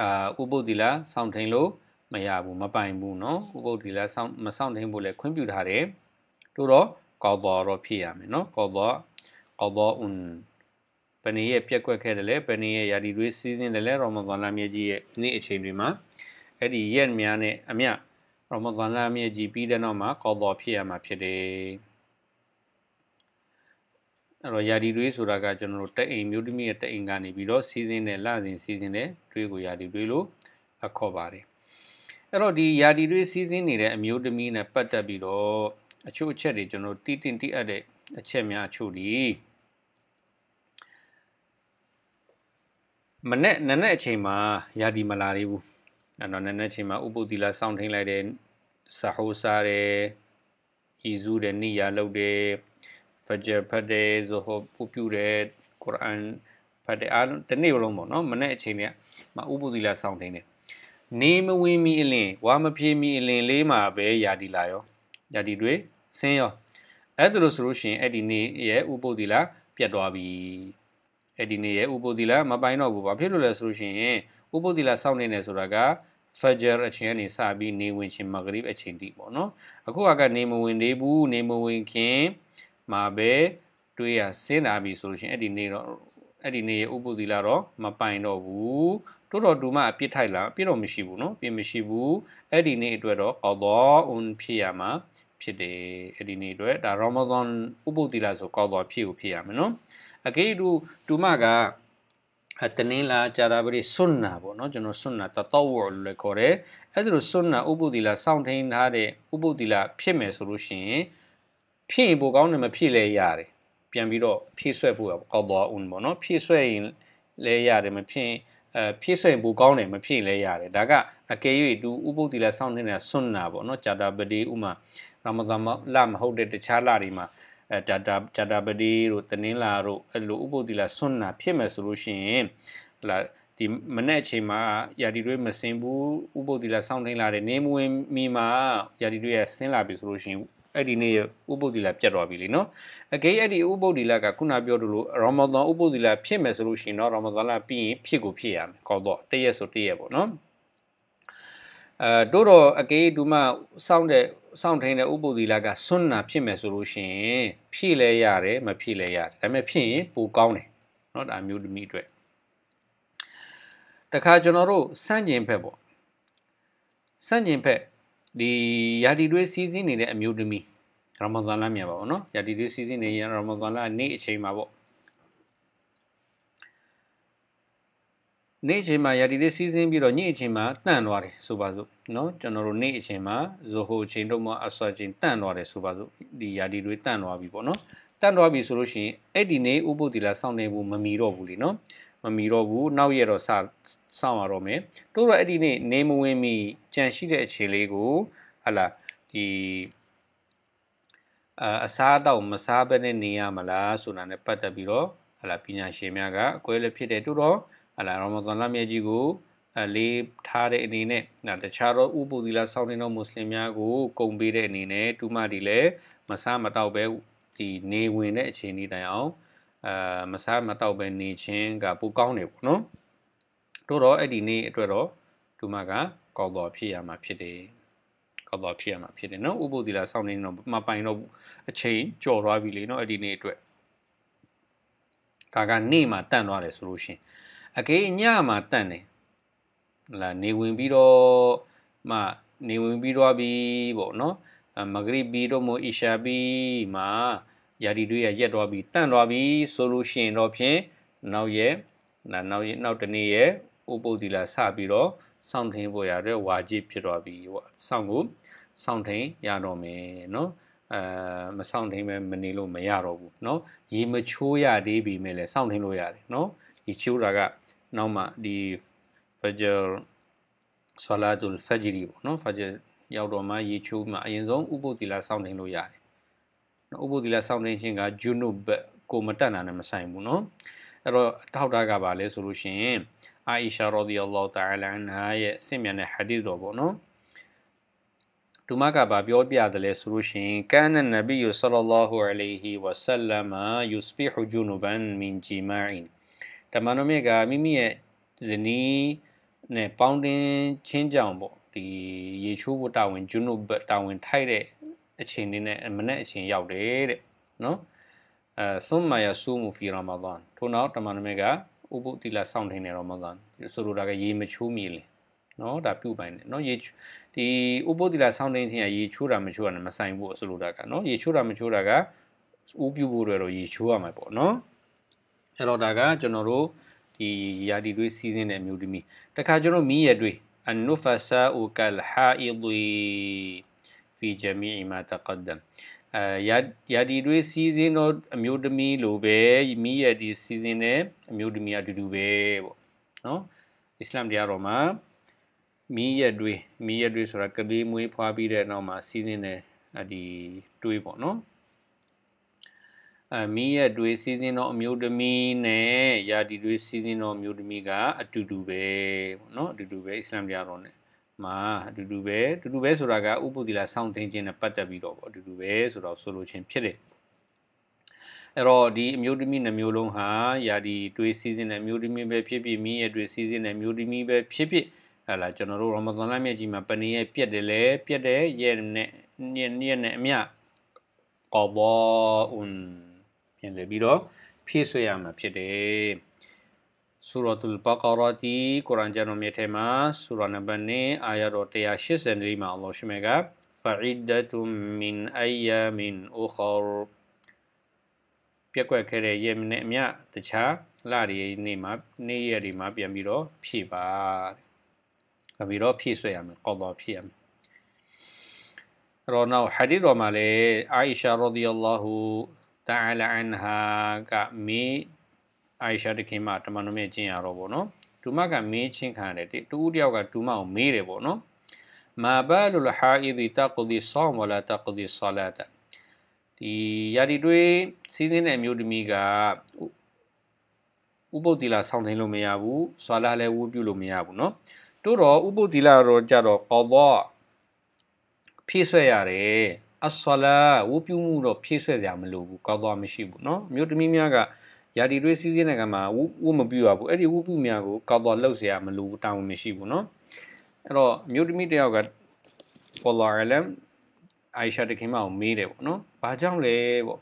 S1: အာဥပုတ်တိလာစောင့်ထိန်လို့မရဘူးမပိုင်ဘူးเนาะဥပုတ်တိလာစောင့်မစောင့်ထိန်ဖို့လဲခွင့်ပြုထားတယ်တို့တော့ကောတော်တော့ဖြစ်ရမယ်เนาะကောတော်ကောတော်ဥန်ပနေရဲ့ပြက်ကွက်ခဲ့တယ်လဲပနေရဲ့ယာဒီတွေစီးစင်းတယ်လဲရောမဂွန်လာမြေကြီးရဲ့နေ့အချိန်တွေမှာအဲ့ဒီရက်များနဲ့အမြတ်ရမဒန်လမြည့်ကြည့်ပြီးတဲ့နောက်မှာကောတော်ဖြစ်ရမှာဖြစ်တယ်အဲ့တော့ယာဒီတွေးဆိုတာကကျွန်တော်တို့တက်အိမ်မြို့တမီးရဲ့တက်အိမ်ကနေပြီးတော့စီစဉ်တဲ့လစဉ်စီစဉ်တဲ့တွေးကိုယာဒီတွေးလို့အခေါ်ပါတယ်အဲ့တော့ဒီယာဒီတွေးစီစဉ်နေတဲ့အမျိုးသမီးနဲ့ပတ်သက်ပြီးတော့အချို့အချက်တွေကျွန်တော်တိတင်တိအပ်တဲ့အချက်များအချို့ဒီမနဲ့နနဲ့အချိန်မှာယာဒီမလာသေးဘူးအဲ့တော့နည်းနည်းချိန်မှာဥပုသီလာစောင့်ထိန်လိုက်တယ်စဟောစားတယ်ဤစုတယ်နိယာလုပ်တယ်ဖဂျဖတ်တယ်ဇဟောပူပြူတယ်ကုရ်အာန်ဖတ်တယ်အားလုံးတနေ့လုံးပေါ့နော်မနေ့အချိန်ကမဥပုသီလာစောင့်ထိန်တယ်နေမဝင်မီအလင်ဝါမပြေမီအလင်လေးမှာပဲယာတီလာရောယာတီတွေဆင်းရောအဲ့ဒါလို့ဆိုလို့ရှိရင်အဲ့ဒီနေ့ရဲ့ဥပုသီလာပြတ်သွားပြီအဲ့ဒီနေ့ရဲ့ဥပုသီလာမပိုင်းတော့ဘူးဘာဖြစ်လို့လဲဆိုလို့ရှိရင်ဥပုသီလာစောင့်နေတယ်ဆိုတာက Fajr အချိန်ကနေစပြီးနေဝင်ခြင်း Maghrib အချိန်တိပေါ့နော်အခုကနေမဝင်သေးဘူးနေမဝင်ခင်မှာပဲတွေးရဆင်းလာပြီဆိုလို့ရှိရင်အဲ့ဒီနေ့တော့အဲ့ဒီနေ့ရဲ့ဥပုသီလာတော့မပိုင်တော့ဘူးတိုးတော်ဒူမအပြစ်ထိုက်လာပြစ်တော့မရှိဘူးနော်ပြစ်မရှိဘူးအဲ့ဒီနေ့အတွက်တော့ qada'un ဖြစ်ရမှာဖြစ်တယ်အဲ့ဒီနေ့အတွက်ဒါ Ramadan ဥပုသီလာဆို qada ဖြစ်ကိုဖြစ်ရမယ်နော်အကေတူဒူမကတနင်္လာကြာတာပရိဆွန်နာပေါ့နော်ကျွန်တော်ဆွန်နာတတော်ဝေါ်လို့လည်းခေါ်တယ်အဲ့ဒါလိုဆွန်နာဥပုသီလာစောင့်ထိန်ထားတဲ့ဥပုသီလာဖြစ်မယ်ဆိုလို့ရှိရင်ဖြစ်ရင်ပိုကောင်းတယ်မဖြစ်လဲရတယ်ပြန်ပြီးတော့ဖြည့်ဆွဲဖို့ကောက်သွားဦးပေါ့နော်ဖြည့်ဆွဲရင်လဲရတယ်မဖြစ်အဲဖြည့်ဆွဲရင်ပိုကောင်းတယ်မဖြစ်လဲရတယ်ဒါကအကယ်၍သူဥပုသီလာစောင့်နေတဲ့ဆွန်နာပေါ့နော်ကြာတာပရိဥမာရမဇန်လမဟုတ်တဲ့တခြားလတွေမှာအဲဂျာတာဂျာတာပတိတို့တနင်္လာတို့အဲ့လိုဥပုသ္တိလဆွန့်နာဖြစ်မယ်ဆိုလို့ရှိရင်ဟလာဒီမနေ့အချိန်မှာယာတီတွေမစင်ဘူးဥပုသ္တိလစောင့်ထိန်လာတယ်နေမဝင်မိမှာယာတီတွေရဆင်းလာပြီဆိုလို့ရှိရင်အဲ့ဒီနေ့ဥပုသ္တိလပြတ်သွားပြီလीနော်အကိအဲ့ဒီဥပုသ္တိလကခုနပြောလိုရာမဒန်ဥပုသ္တိလဖြစ်မယ်ဆိုလို့ရှိရင်တော့ရာမဒန်လပြီးရင်ဖြစ်ကိုဖြစ်ရမယ်ကောက်တော့တည့်ရက်ဆိုတည့်ရက်ပေါ့နော်အဲတို့တော့အကေဒူမစောင့်တဲ့စောင့်ထိုင်တဲ့ဥပုသ်သီလကဆွမ်းနာဖြစ်မယ်ဆိုလို့ရှိရင်ဖြည့်လဲရတယ်မဖြည့်လဲရတယ်ဒါပေမဲ့ဖြည့်ရင်ပိုကောင်းတယ်เนาะဒါမျိုးသမီးအတွက်တခါကျွန်တော်တို့စန့်ကျင်ဘက်ပေါ့စန့်ကျင်ဘက်ဒီယာတီတွေးစီးစင်းနေတဲ့အမျိုးသမီးရမဇန်လမြတ်ပါဘောเนาะယာတီတွေးစီးစင်းနေရရမဇန်လနေ့အချိန်မှာပေါ့နေ့အချိန်မှာယာတီလေးစီးဆင်းပြီးတော့ညအချိန်မှာတန့်သွားတယ်ဆိုပါစို့နော်ကျွန်တော်တို့နေ့အချိန်မှာဇိုဟိုအချိန်တို့မှအဆွာချိန်တန့်သွားတယ်ဆိုပါစို့ဒီယာတီတွေတန့်သွားပြီပေါ့နော်တန့်သွားပြီဆိုလို့ရှိရင်အဲ့ဒီနေ့ဥပုသ္တိလာစောင့်နေဖို့မမီတော့ဘူးလीနော်မမီတော့ဘူးနောက်ရတော့စစောင့်ရတော့မယ်တို့တော့အဲ့ဒီနေ့နေမဝင်မီကြံရှိတဲ့အခြေလေးကိုဟလာဒီအာအစားတော့မစားဘဲနဲ့နေရမလားဆိုတာနဲ့ပတ်သက်ပြီးတော့ဟလာပညာရှင်များကအကွဲလည်းဖြစ်တဲ့တို့တော့ဟလာရမဇန်လမြတ်ကြီးကိုလေးထားတဲ့အနေနဲ့တခြားသောဥပုသီလစောင့်နေသောမွတ်စလင်များကိုကုံပေးတဲ့အနေနဲ့တူမဒီလည်းမဆားမတောက်ပဲဒီနေဝင်တဲ့အခြေအနေတိုင်အောင်အာမဆားမတောက်ပဲနေခြင်းကပိုကောင်းတယ်ပေါ့နော်တို့တော့အဲ့ဒီနေ့အတွက်တော့တူမကကောက်တော်ဖြစ်ရမှာဖြစ်တယ်ကောက်တော်ဖြစ်ရမှာဖြစ်တယ်နော်ဥပုသီလစောင့်နေတော့မပိုင်တော့အချိန်ကြော်သွားပြီလေနော်အဲ့ဒီနေ့အတွက်ဒါကနေ့မှာတန့်သွားတယ်ဆိုလို့ရှင်အကေညမှာတန့်တယ်ဟလာနေဝင်ပြီးတော့မှနေဝင်ပြီးတော့ပြီပေါ့နော်မဂရိဘီတို့မို့အီရှာဘီမှာယာဒီတို့ရရက်တော့ပြီတန့်တော့ပြီဆိုလို့ရှိရင်တော့ဖြင့်နောက်ရဲ့နောက်ရဲ့နောက်တနေ့ရဲ့ဥပုတ်တိလာစပြီးတော့စောင့်ထင်းပေါ်ရတဲ့ဝါကြည့်ဖြစ်တော့ပြီပေါ့စောင့်ကိုစောင့်ထင်းရတော့မယ်နော်အဲမစောင့်ထင်းပဲမနေလို့မရတော့ဘူးเนาะရေမချိုးရသေးပြီမဲ့လဲစောင့်ထင်းလို့ရတယ်เนาะဒီချိုးတာကနောက်မှဒီ fajr salatul fajr ပေါ့နော် fajr ရောက်တော့မှရေချိုးမှအရင်ဆုံးဥပုသ်တိလာစောင့်နေလို့ရတယ်နော်ဥပုသ်တိလာစောင့်နေခြင်းကဂျွနုဘက်ကိုမတက်တာနဲ့မဆိုင်ဘူးနော်အဲ့တော့ထောက်တာကပါလဲဆိုလို့ရှိရင်အာအိရှာရာဒီအလ္လာဟ်တာအလာအန်ဟာရဲ့ဆင့်မြန်တဲ့ဟာဒီသ်တော်ပေါ့နော်သူမကဘာပြောပြသလဲဆိုလို့ရှိရင်ကာနန်နဗီယူဆလ္လာဟူအလိုင်ဟီဝဆလမ်ယူစဘီဟူဂျူနူဘန်မင်ဂျီမာအင်ဓမ္မနုမြစ်ကမိမိရဲ့ဇနီးနဲ့ပေါင်းတင်ချင်းကြောင်ပေါ့ဒီရေချိုးဖို့တာဝန်ဂျွနိုဘတ်တာဝန်ထိုက်တဲ့အချိန်လေးနဲ့မနဲ့အချိန်ရောက်တယ်တဲ့နော်အဲဆွမ်မာယဆူမူဖီရာမာဒန်ထို့နောက်ဓမ္မနုမြစ်ကဥပုတိလစောင့်နေတယ်ရာမာဒန်ဆိုလိုတာကရေမချိုးမီလေနော်ဒါပြုတ်ပိုင်းတယ်နော်ရေဒီဥပုတိလစောင့်နေခြင်းကရေချိုးတာမချိုးတာနဲ့မဆိုင်ဘူးဆိုလိုတာကနော်ရေချိုးတာမချိုးတာကဥပြုတ်ဖို့တော့ရေချိုးရမှာပေါ့နော်အဲ့တော့ဒါကကျွန်တော်တို့ဒီရာတီတွေးစီးစင်းတဲ့အမျိုးသမီးတခါကျွန်တော်မီးရတွေးအန်နုဖဆာဥကလဟာအီဒီဖီဂျမီမာတကဒမ်အဲရာတီတွေးစီးစင်းတော့အမျိုးသမီးလိုပဲမီးရတီစီးစင်းတဲ့အမျိုးသမီးအတူတူပဲပေါ့နော်အစ္စလမ်တရားတော်မှာမီးရတွေးမီးရတွေးဆိုတာကလေးမွေးဖွားပြီးတဲ့နောက်မှာစီးစင်းတဲ့ဒီတွေးပေါ့နော်အမီးရတွေစီစဉ်တော်အမျိုးသမီးနဲ့ယာတီတွေစီစဉ်တော်အမျိုးသမီးကအတူတူပဲပေါ့နော်အတူတူပဲအစ္စလာမ်တရားတော်နဲ့မှာအတူတူပဲအတူတူပဲဆိုတာကဥပုသီလာစောင့်သိခြင်းနဲ့ပတ်သက်ပြီးတော့ပေါ့အတူတူပဲဆိုတော့ဆိုလိုခြင်းဖြစ်တယ်အဲ့တော့ဒီအမျိုးသမီးနှမျိုးလုံးဟာယာတီတွေးစီစဉ်တဲ့အမျိုးသမီးပဲဖြစ်ဖြစ်မိရဲ့တွေးစီစဉ်တဲ့အမျိုးသမီးပဲဖြစ်ဖြစ်ဟလာကျွန်တော်တို့ရမဇန်လမြတ်ကြီးမှာပနေရဲ့ပြက်တယ်လေပြက်တယ်ရဲ့နဲ့ညက်နဲ့အမြကောဘောအွန်းပြင်ဆင်ပြီးတော့ဖြည့်ဆွဲရမှာဖြစ်တယ်ဆူရတ်လ်ဘကာရာတီကုရ်အာန်ကျမ်းတော်မြတ်ထဲမှာဆူရာနံပါတ်9အာယာတော်184မှာအလ္လာဟ်ရှင်က فعدة من أيام أخر ပြက်ကွက်ခဲ့တဲ့ရက်နဲ့အမျှတခြားလတွေနေ့မှာနေ့ရက်တွေမှာပြန်ပြီးတော့ဖြည့်ပါတဲ့။ပြီးတော့ဖြည့်ဆွဲရမယ်။ကောတော်ဖြည့်ရမယ်။ရောနောက်ဟာဒီတော်မှာလည်းအာအိရှာရာဒီအလ္လာဟူတာလာအန်ဟာကမင်းအာရှာတခင်မတမန်တော်မြတ်ကျင့်ရတော့ဗောနော်ဒူမကမင်းချင်းခံတယ်တူဦးတယောက်ကဒူမကိုမေးတယ်ဗောနော်မာဘလူလဟာအီဒီတကဒီဆောမ်ဝလာတကဒီဆလာတဒီယာတီတွေးစီးစင်းတဲ့အမျိုးသမီးကဥပုတ်တီလာဆောင်းသိမ်းလို့မရဘူးဆွာလာလည်းဝူးပြုလို့မရဘူးเนาะတို့တော့ဥပုတ်တီလာတော့ကြတော့ကော်တော့ဖြည့်ဆွဲရတယ်အဆလာဝပြုမှုတော့ဖြည့်ဆွဲစရာမလိုဘူးကောက်သွားမရှိဘူးเนาะမြို့တမီးများကယာတီတွေးစည်းစင်းတဲ့ကမှာဝဝမပြုရဘူးအဲ့ဒီဝပြုများကိုကောက်သွားလှုပ်စရာမလိုဘူးတာဝန်မရှိဘူးเนาะအဲ့တော့မြို့တမီးတယောက်က follower alarm အိုင်ရှာတခင်မအောင်မေးတယ်ပေါ့နော်။ဘာကြောင့်လဲပေါ့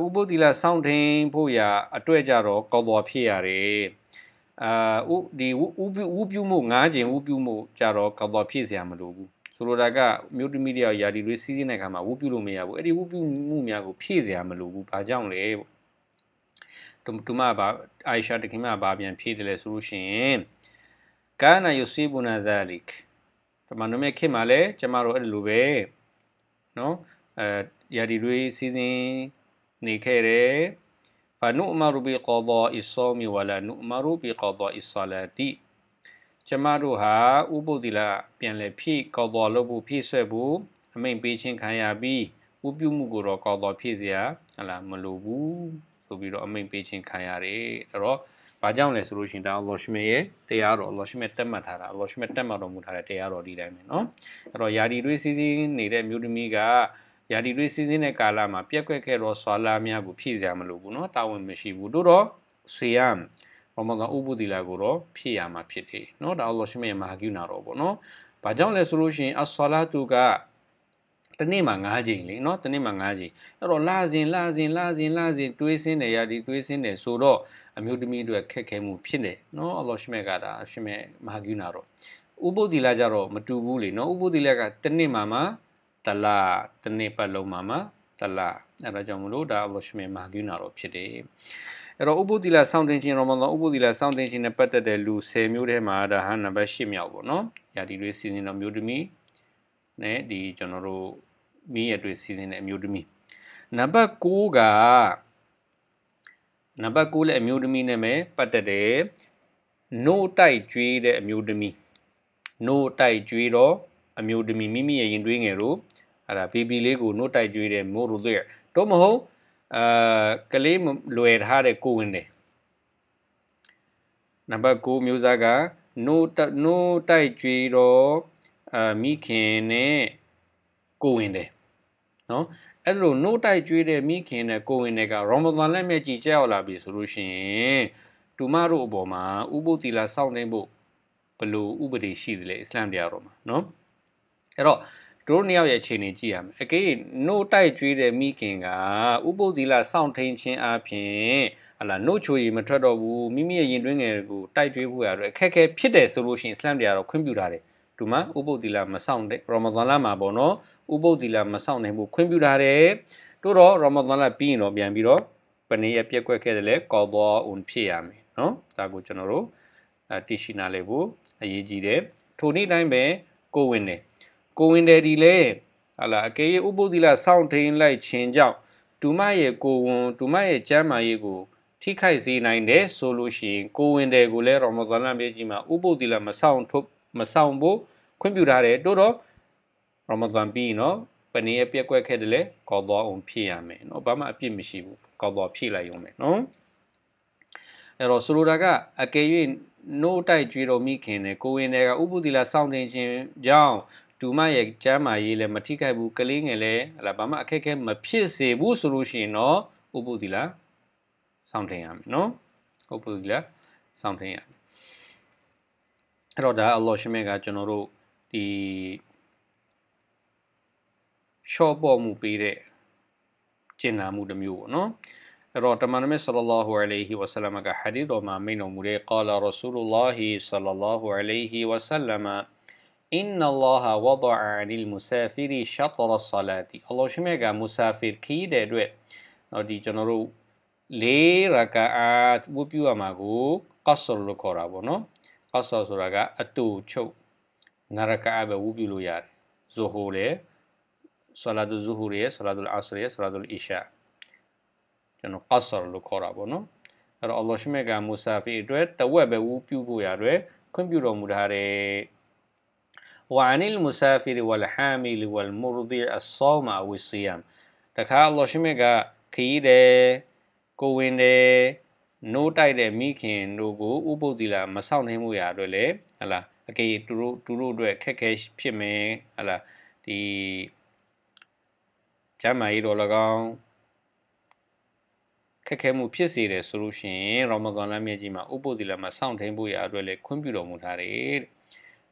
S1: ။ဥပုသီလာစောင့်ထင်းဖို့ရာအတွက်ကြတော့ကောက်တော်ဖြစ်ရတယ်။အာဥဒီဥပြုဥပြုမှု၅ကျင်ဥပြုမှုကြတော့ကောက်တော်ဖြစ်เสียမလို့ဘူးဆိုလိုတာကမြို့တမီတယောက်ယာတီတွေစီးစင်းတဲ့ခါမှာဝုပြုလို့မရဘူးအဲ့ဒီဝုပြုမှုများကိုဖြည့်စရာမလိုဘူးဘာကြောင့်လဲပေါ့တူမဘာအိုင်ရှာတခင်မဘာပြန်ဖြည့်တယ်လဲဆိုလို့ရှိရင်ကာနာယုစီဘူနာဇာလစ်တမန်တော်မြတ်ခင်မှာလဲကျမတို့အဲ့လိုပဲနော်အဲယာတီတွေစီးစင်းနေခဲ့တယ်ဖနုအမရူဘီကောဒါအစ်ဆောမီဝလာနုအမရူဘီကောဒါအစ်ဆလာတီကျမတို့ဟာဥပုသ္တိလပြန်လည်ဖြည့်ကောက်တော်လုပ်ဖို့ဖြည့်ဆွဲဖို့အမိန်ပေးခြင်းခံရပြီးဥပြုမှုကိုတော့ကောက်တော်ဖြည့်เสียဟလာမလိုဘူးဆိုပြီးတော့အမိန်ပေးခြင်းခံရတယ်အဲ့တော့ဘာကြောင့်လဲဆိုလို့ရှိရင်ဒါအလ္လာဟ်ရှမေရဲ့တရားတော်အလ္လာဟ်ရှမေတက်မှတ်ထားတာအလ္လာဟ်ရှမေတက်မှတ်တော်မူထားတဲ့တရားတော်ဒီတိုင်းပဲเนาะအဲ့တော့ယာဒီတွေးစည်းစည်းနေတဲ့မြို့သမီးကယာဒီတွေးစည်းစည်းတဲ့ကာလမှာပြက်ကွက်ခဲ့တော့ဆွာလာများကိုဖြည့်စရာမလိုဘူးเนาะတာဝန်မရှိဘူးတို့တော့ဆွေရမယ်ရမဒန်ဥပုသီလာကိုတော့ဖြည့်ရမှာဖြစ်တယ်เนาะဒါအလ္လာဟ်ရှင်ရဲ့မဟာကိနာတော်ပေါ့နော်ဘာကြောင့်လဲဆိုလို့ရှိရင်အဆလာတူကတနေ့မှာ9ချိန်လေเนาะတနေ့မှာ9ချိန်အဲ့တော့လာစဉ်လာစဉ်လာစဉ်လာစဉ်တွေးဆင်းနေရဒီတွေးဆင်းနေဆိုတော့အမျိုးသမီးတွေခက်ခဲမှုဖြစ်တယ်เนาะအလ္လာဟ်ရှင်ကဒါရှင်ရဲ့မဟာကိနာတော်ဥပုသီလာကြတော့မတူဘူးလေเนาะဥပုသီလာကတနေ့မှာမှတလတနေ့ပတ်လုံးမှာမှတလအဲ့ဒါကြောင့်မလို့ဒါအလ္လာဟ်ရှင်ရဲ့မဟာကိနာတော်ဖြစ်တယ်အဲ့တော့ဥပုသီလစောင့်တင်ခြင်းရမဒန်ဥပုသီလစောင့်တင်ခြင်းနဲ့ပတ်သက်တဲ့လူ10မျိုးထဲမှာဒါဟာနံပါတ်8မြောက်ပေါ့နော်။ယာဒီတွေစီစဉ်တော်မျိုးသမီးနဲ့ဒီကျွန်တော်တို့မိရဲ့တွေစီစဉ်တဲ့အမျိုးသမီးနံပါတ်9ကနံပါတ်9လည်းအမျိုးသမီးနဲ့ပဲပတ်သက်တယ်။ no တိုက်ကြွေးတဲ့အမျိုးသမီး no တိုက်ကြွေးတော့အမျိုးသမီးမိမိရဲ့ရင်တွေးငယ်တို့အဲ့ဒါ baby လေးကို no တိုက်ကြွေးတဲ့မို့လို့တွေ့တော့မဟုတ်အာကလေးလွယ်ထားတဲ့ကိုဝင်တယ်နံပါတ်9မျိုးစားကနိုးနိုးတိုက်ကြွေတော့အာမိခင်နဲ့ကိုဝင်တယ်နော်အဲ့လိုနို့တိုက်ကြွေးတဲ့မိခင်နဲ့ကိုဝင်တွေကရောမဒန်လက်မြက်ကြည်ကြောက်လာပြီဆိုလို့ရှိရင်တူမတို့အပေါ်မှာဥပုသီလာစောင့်နေဖို့ဘလို့ဥပဒေရှိတယ်လေအစ္စလမ်တရားတော်မှာနော်အဲ့တော့တို့နှစ်ယောက်ရဲ့အခြေအနေကြည့်ရမယ်အကေးနို့တိုက်ကြွေးတဲ့မိခင်ကဥပုသ်သီလစောင့်ထိန်ခြင်းအပြင်ဟလာနို့ချိုရီမထွက်တော့ဘူးမိမိရဲ့ရင်တွင်းငယ်ကိုတိုက်ကြွေးဖို့ရတော့အခက်အခဲဖြစ်တယ်ဆိုလို့ရှိရင်အစ္စလမ်တရားတော့ခွင့်ပြုထားတယ်ဒီမှာဥပုသ်သီလမစောင့်တဲ့ရမဇန်လမှာပေါ့နော်ဥပုသ်သီလမစောင့်နိုင်ဘူးခွင့်ပြုထားတယ်တို့တော့ရမဇန်လပြီးရင်တော့ပြန်ပြီးတော့ပနေရပြက်ကွက်ခဲ့တယ်လေကောတော်ဦးဖြစ်ရမယ်နော်ဒါကိုကျွန်တော်တို့တရှိနာလေးကိုအရေးကြီးတယ်ထိုနေ့တိုင်းပဲကိုဝင်တယ်ကိုဝင်တယ်ဒီလေဟာလာအကေရဥပုသီလစောင့်ထိန်လိုက်ခြင်းကြောင့်ဒုမရဲ့ကိုဝန်ဒုမရဲ့ကျမ်းမာရေးကိုထိခိုက်စေနိုင်တယ်ဆိုလို့ရှိရင်ကိုဝင်တယ်ကိုလည်းရောမဇန်လမြေကြီးမှာဥပုသီလမဆောင်ထုတ်မဆောင်ဖို့ခွင့်ပြုထားတယ်တို့တော့ရောမဇန်ပြီးနော်ပနေအပြက်ကွက်ခဲ့တယ်လေကောသွားအောင်ဖြည့်ရမယ်နော်ဘာမှအပြစ်မရှိဘူးကောသွားဖြည့်လိုက်ရုံပဲနော်အဲ့တော့ဆိုလိုတာကအကယ်၍နိုးတိုက်ကြွေတော်မိခင်နဲ့ကိုဝင်တွေကဥပုသီလစောင့်တင်ခြင်းကြောင့်ကျူမရဲ့ကျမ်းမာရေးလည်းမထိခိုက်ဘူးကလေးငယ်လည်းဟလာဘာမှအခက်အခဲမဖြစ်စေဘူးဆိုလို့ရှိရင်တော့ဥပုသီလာစောင့်ထင်ရမယ်နော်ဥပုသီလာစောင့်ထင်ရမယ်အဲ့တော့ဒါအလ္လာဟ်ရှင်မြတ်ကကျွန်တော်တို့ဒီရှော့ပေါ်မှုပေးတဲ့ကျင်နာမှုတစ်မျိုးပေါ့နော်အဲ့တော့တမန်တော်မြတ်ဆလ္လာဟူအလိုင်ဟီဝဆလမ်ကဟာဒီသ်တော်မှာမိန့်တော်မူတဲ့ကာလာရဆူလူလာဟီဆလ္လာဟူအလိုင်ဟီဝဆလမ် inna allaha wada'a lil musafiri shatra salati အလ္လာဟ်ရှင်မြတ်ကမူဆာဖီခီးတဲ့အတွက်တော့ဒီကျွန်တော်တို့၄ရကာအတ်ဝတ်ပြုရမှာကိုကတ်ဆာလို့ခေါ်တာပေါ့နော်ကတ်ဆာဆိုတာကအတူချုပ်ငါရကာပဲဝတ်ပြုလို့ရတယ်ဇိုဟိုလေဆလာဒူဇူဟူရီဆလာဒူလ်အဆရီဆလာဒူလ်အီရှာကျွန်တော်ကတ်ဆာလို့ခေါ်တာပေါ့နော်အဲ့တော့အလ္လာဟ်ရှင်မြတ်ကမူဆာဖီအတွက်တဝက်ပဲဝတ်ပြုဖို့ရတဲ့ခွင့်ပြုတော်မူထားတဲ့ وعن المسافر والحامل والمرضع الصوم أو الصيام တခါအလ္လာဟ်ရှင်မြတ်ကခရီးတယ်ကိုဝင်တယ်နိုးတိုက်တဲ့မိခင်တို့ကိုဥပုပ်သီလာမဆောင်နိုင်မှုရာအတွက်လည်းဟလာအကေသူတို့သူတို့အတွက်ခက်ခဲဖြစ်မယ်ဟလာဒီကျမ်းမာရေးတော်၎င်းခက်ခဲမှုဖြစ်စေတယ်ဆိုလို့ရှိရင်ရမဒန်လမြတ်ကြီးမှာဥပုပ်သီလမှာစောင့်ထိန်ဖို့ရအတွက်လည်းခွင့်ပြုတော်မူထားတယ်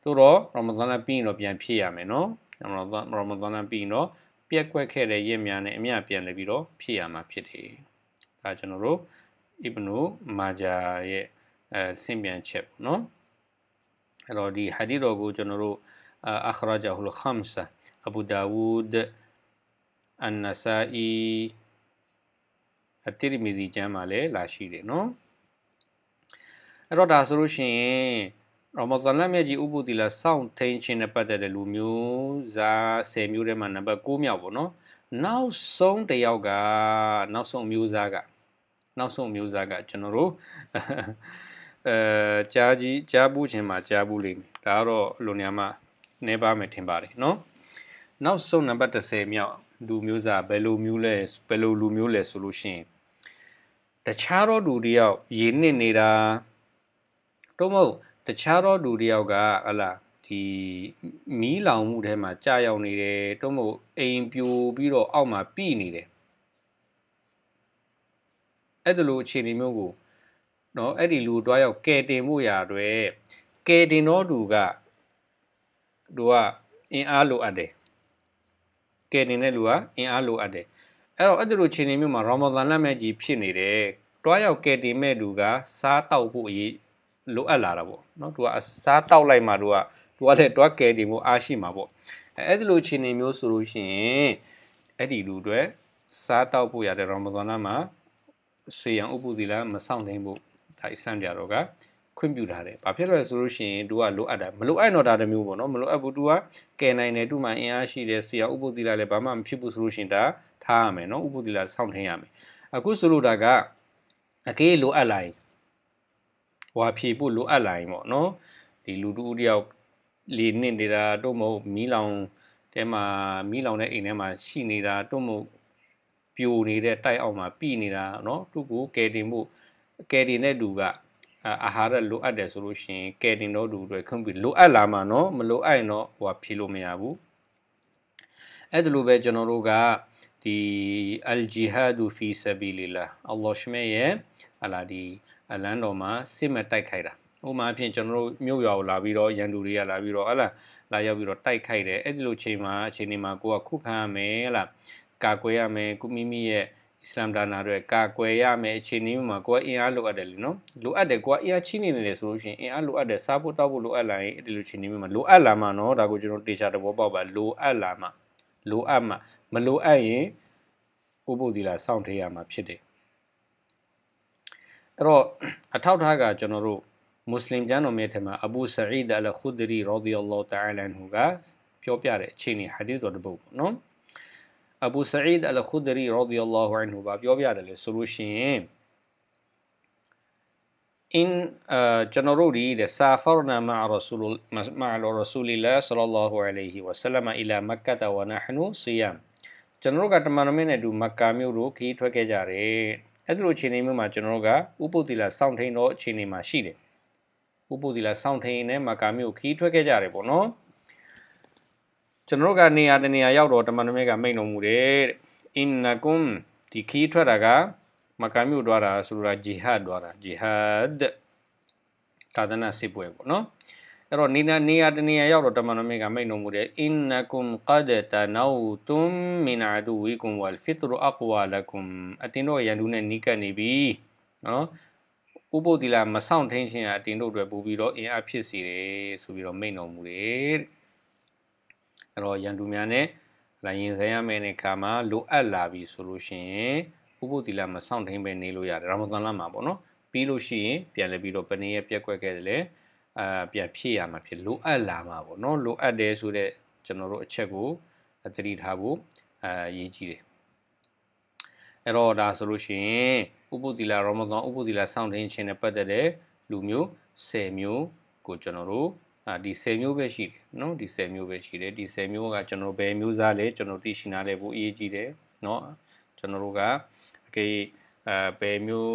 S1: သို့တော့ရမဇန်လပြီးရင်တော့ပြန်ဖြည့်ရမယ်နော်ရမဇန်ရမဇန်လပြီးရင်တော့ပြက်ကွက်ခဲ့တဲ့ရင့်များနဲ့အမြပြန်လဲပြီးတော့ဖြည့်ရမှာဖြစ်တယ်ဒါကျွန်တော်တို့အစ်ဘနူမာဂျာရဲ့အဲဆင့်ပြန်ချက်ပေါ့နော်အဲ့တော့ဒီဟာဒီတော်ကိုကျွန်တော်တို့အခရာဂျာဟူလ်ခမ်ဆာအဘူဒါဝူဒ်အန်နဆာအီအတိရမီဒီကျမ်းမှာလည်းလာရှိတယ်နော်အဲ့တော့ဒါဆိုလို့ရှိရင်ရမဇန်လမြတ်ကြီးဥပုသီလစောင့်ထိန်ခြင်းနဲ့ပတ်သက်တဲ့လူမျိုးဇာ10မျိုးထဲမှာနံပါတ်6မြောက်ပေါ့နော်နောက်ဆုံးတယောက်ကနောက်ဆုံးမျိုးသားကနောက်ဆုံးမျိုးသားကကျွန်တော်တို့အဲကြားကြီးကြားဘူးခြင်းမှာကြားဘူးလိမ့်မယ်ဒါကတော့လူညံမှာနေပါမယ်ထင်ပါတယ်နော်နောက်ဆုံးနံပါတ်30မြောက်လူမျိုးစားဘယ်လိုမျိုးလဲဘယ်လိုလူမျိုးလဲဆိုလို့ရှိရင်တခြားတော့လူတယောက်ရေနစ်နေတာတို့မဟုတ်တခြားသောလူတယောက်ကဟလာဒီမီးလောင်မှုထဲမှာကြာရောက်နေတယ်တုံးမို့အိမ်ပြိုပြီးတော့အောက်မှာပြိနေတယ်အဲ့ဒါလိုအခြေအနေမျိုးကိုနော်အဲ့ဒီလူတွားရောက်ကဲတင်မှုရာအတွက်ကဲတင်တော့သူကသူကအင်အားလိုအပ်တယ်ကဲတင်တဲ့လူကအင်အားလိုအပ်တယ်အဲ့တော့အဲ့ဒီလိုအခြေအနေမျိုးမှာရာမဒန်လမ်းမဲ့ကြီးဖြစ်နေတယ်တွားရောက်ကဲတင်မဲ့လူကစားတောက်ဖို့အရေးလိုအပ်လာတာပေါ့နော်သူကအစားတောက်လိုက်မှသူကသူကလည်းတွားကယ်တင်မှုအားရှိမှာပေါ့အဲအဲ့ဒီလိုအခြေအနေမျိုးဆိုလို့ရှိရင်အဲ့ဒီလူတွေစားတောက်ဖို့ရတဲ့ရမဇန်လမှာဆေးရန်ဥပုသီလမဆောင်နိုင်ဘူးဒါအစ္စလမ်ကြတော့ကခွင့်ပြုထားတယ်။ဘာဖြစ်လဲဆိုလို့ရှိရင် तू ကလိုအပ်တာမလိုအပ်တော့တာတမျိုးပေါ့နော်မလိုအပ်ဘူး तू ကကယ်နိုင်တယ် तू မှအင်အားရှိတယ်ဆရာဥပုသီလာလည်းဘာမှမဖြစ်ဘူးဆိုလို့ရှိရင်ဒါထားရမယ်နော်ဥပုသီလာစောင့်ထင်းရမယ်။အခုဆိုလိုတာကအကေးလိုအပ်လာရင်ဟွာဖြေဖို့လိုအပ်လာရင်ပေါ့နော်ဒီလူတူတယောက်လေနစ်နေတာတို့မဟုတ်မီးလောင်တဲမှာမီးလောင်တဲ့အိမ်ထဲမှာရှိနေတာတို့မဟုတ်ပြိုနေတဲ့တိုက်အောက်မှာပြည်နေတာเนาะသူ့ကိုကယ်တင်ဖို့ကယ်တင်တဲ့သူကအာဟာရလိုအပ်တယ်ဆိုလို့ရှိရင်ကယ်တင်တော့သူတွေခွင့်ပြီးလိုအပ်လာမှာเนาะမလိုအပ်ရင်တော့ဟိုဖြေလို့မရဘူးအဲ့ဒါလိုပဲကျွန်တော်တို့ကဒီ al jihadu fi sabilillah အလ္လာဟ်ရှမေရဲ့အလာဒီအလန်းတော်မှာစစ်မဲ့တိုက်ခိုက်တာဥပမာအဖြစ်ကျွန်တော်တို့မြို့ရွာကိုလာပြီးတော့ရန်သူတွေကလာပြီးတော့ဟလာလာရောက်ပြီးတော့တိုက်ခိုက်တယ်အဲ့ဒီလိုချိန်မှာအချိန်ဒီမှာကိုကခုခံရမယ်ဟလာကာကွယ်ရမယ်ကုမိမိရဲ့အစ္စလမ်ဒါနာတွေကာကွယ်ရမယ်အချိန်ဒီမှာကိုကအင်အားလိုအပ်တယ်လေနော်လိုအပ်တယ်ကိုကအင်အားချိနေနေတယ်ဆိုလို့ရှိရင်အင်အားလိုအပ်တယ်စားဖို့တောက်ဖို့လိုအပ်လာရင်အဲ့ဒီလိုချိန်ဒီမှာလိုအပ်လာမှာနော်ဒါကိုကျွန်တော်တေချာတဘောပေါက်ပါလိုအပ်လာမှာလိုအပ်မှာမလိုအပ်ရင်ဥပုသ်ဒီလာစောင့်ထေးရမှာဖြစ်တယ်အဲ့တော့အထောက်ထားကကျွန်တော်တို့မွတ်စလင်ကျမ်းတော်မြတ်ထဲမှာအဘူဆာအီဒ်အလ်ခူဒရီရာဒီယัลလောဟူတအာလန်ဟူကပြောပြတဲ့အခြေအနေဟာဒီသ်တော်တစ်ပုဒ်ပေါ့နော်အဘူဆာအီဒ်အလ်ခူဒရီရာဒီယัลလောဟူအန်ဟူကပြောပြတယ်လေဆိုလို့ရှိရင် in ကျွန်တော်တို့ဒီတဲ့ safarna ma'a rasulul ma'a rasulillah sallallahu alayhi wa sallam ila makkah wa nahnu siyam ကျွန်တော်တို့ကတမန်တော်မြတ်နဲ့အတူ မက္ကာမြို့တို့ခီးထွက်ခဲ့ကြတယ်အဲ့ဒီလိုအခြေအနေမျိုးမှာကျွန်တော်တို့ကဥပုသ္တိလစောင့်ထိန်သောအခြေအနေမှာရှိတယ်ဥပုသ္တိလစောင့်ထိန်နဲ့မကာမျိုးခီးထွက်ခဲ့ကြတယ်ပေါ့နော်ကျွန်တော်တို့ကနေရာတနေရာရောက်တော့တမန်တော်မြတ်ကမိန့်တော်မူတယ်တဲ့အင်နကွမ်ဒီခီးထွက်တာကမကာမျိုးတွားတာဆိုတာဂျီဟတ်တွားတာဂျီဟတ်သာသနာစစ်ပွဲပေါ့နော်အဲ့တော့နေနာနေရာတနေရာရောက်တော့တမန်တော်မြတ်ကမိန့်တော်မူတယ်အင်နကုမ်ကဒတနောတုမ်မင်အဒူဝီကုမ်ဝလ်ဖစ်ရအကွာလကုမ်အတင်တို့ရန်သူနဲ့နီးကပ်နေပြီနော်ဥပုသ္တိလမဆောင်ထင်းခြင်းအတင်တို့တွေပို့ပြီးတော့အင်အားဖြစ်စေတယ်ဆိုပြီးတော့မိန့်တော်မူတယ်အဲ့တော့ရန်သူများနဲ့လိုင်ရင်ဆိုင်ရမယ်တဲ့ခါမှာလိုအပ်လာပြီဆိုလို့ရှိရင်ဥပုသ္တိလမဆောင်ထင်းပဲနေလို့ရတယ်ရာမသန်လမှာပေါ့နော်ပြီးလို့ရှိရင်ပြန်လည်ပြီးတော့ပနေရပြက်ကွက်ခဲ့တယ်လေအာပြန်ဖြည့်ရမှာဖြစ်လိုအပ်လာမှာပေါ့နော်လိုအပ်တယ်ဆိုတော့ကျွန်တော်တို့အချက်ကိုသတိထားဖို့အာရေးကြည့်တယ်အဲ့တော့ဒါဆိုလို့ရှိရင်ဥပုသီလာရမဒန်ဥပုသီလာစောင့်တင်ခြင်းနဲ့ပတ်သက်တဲ့လူမျိုး10မျိုးကို ကျွန်တော်တို့အာဒီ10မျိုးပဲရှိတယ်နော်ဒီ10မျိုးပဲရှိတယ်ဒီ10မျိုးကကျွန်တော်ဘယ်မျိုးစားလဲကျွန်တော်သိရှိနာလဲဖို့အရေးကြီးတယ်နော်ကျွန်တော်တို့ကအကေအဲဘယ်မျိုး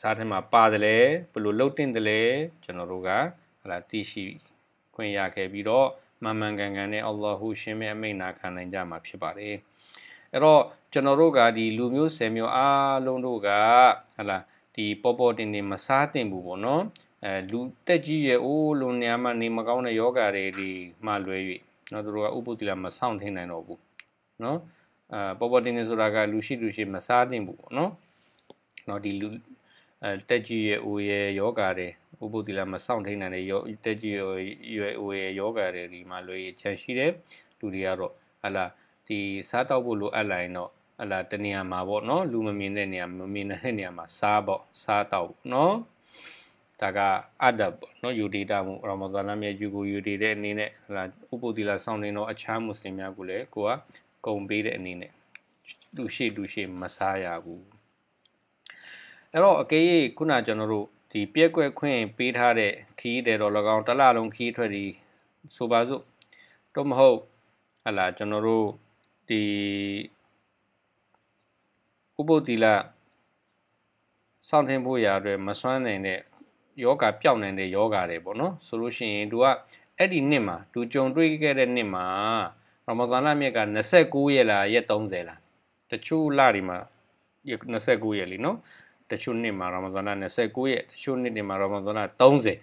S1: စားထဲမှာပါတယ်လဲဘယ်လိုလှုပ်တင်တယ်လဲကျွန်တော်တို့ကဟလာသိရှိခွင့်ရခဲ့ပြီးတော့မှန်မှန်ကန်ကန်နဲ့အလ္လာဟူရှင်ရဲ့အမိန့်နာခံနိုင်ကြမှာဖြစ်ပါတယ်အဲ့တော့ကျွန်တော်တို့ကဒီလူမျိုးဆယ်မျိုးအားလုံးတို့ကဟလာဒီပေါ်ပေါ်တင်တင်မစားတင်ဘူးပေါ့နော်အဲလူတက်ကြီးရဲ့အိုးလုံနေရာမှာနေမကောင်းတဲ့ယောဂါတွေဒီမှလွဲ၍နော်တို့ကဥပ္ပတိလာမဆောင်ထင်းနိုင်တော့ဘူးနော်အဲပေါ်ပေါ်တင်တင်ဆိုတာကလူရှိလူရှိမစားတင်ဘူးပေါ့နော်နော်ဒီလူအဲတက်ကြီးရဲ့ O ရဲ့ယောဂါတဲ့ဥပုသီလမစောင့်ထိန်နိုင်တဲ့ယောတက်ကြီးရဲ့ O ရဲ့ယောဂါတဲ့ဒီမှာလွယ်ရချန်ရှိတဲ့လူတွေကတော့ဟလာဒီစားတောက်ဖို့လိုအပ်လာရင်တော့ဟလာတနေရာမှာပေါ့နော်လူမမြင်တဲ့နေရာမမြင်တဲ့နေရာမှာစားပေါ့စားတောက်နော်ဒါကအဒပ်ပေါ့နော်ယူဒေတာမှုရာမဇာနမြတ်ယူကိုယူဒေတဲ့အနေနဲ့ဟလာဥပုသီလစောင့်နေတော့အခြားမွတ်စလင်များကိုလည်းကိုကဂုံပေးတဲ့အနေနဲ့သူရှိသူရှိမစားရဘူးအဲ့တော့အကေးခုနကျွန်တော်တို့ဒီပြက်ကွက်ခွင့်ပေးထားတဲ့ခီးတယ်တော့၎င်းတလလုံးခီးထွက်ဒီဆိုပါစို့တော့မဟုတ်ဟလာကျွန်တော်တို့ဒီဥပုတ်တိလစောင့်တင်ဖို့ရာအတွက်မစွမ်းနိုင်တဲ့ယောဂပျောက်နိုင်တဲ့ယောဂတွေပေါ့နော်ဆိုလို့ရှိရင် तू ကအဲ့ဒီနှစ်မှာ तू ကြုံတွေ့ခဲ့တဲ့နှစ်မှာရမဇန်လမြက်က29ရက်လားရက်30လားတချို့လတွေမှာ29ရက်လीနော်တချို့နှစ်မှာရာမဇန်လ29ရက်တချို့နှစ်တွေမှာရာမဇန်လ30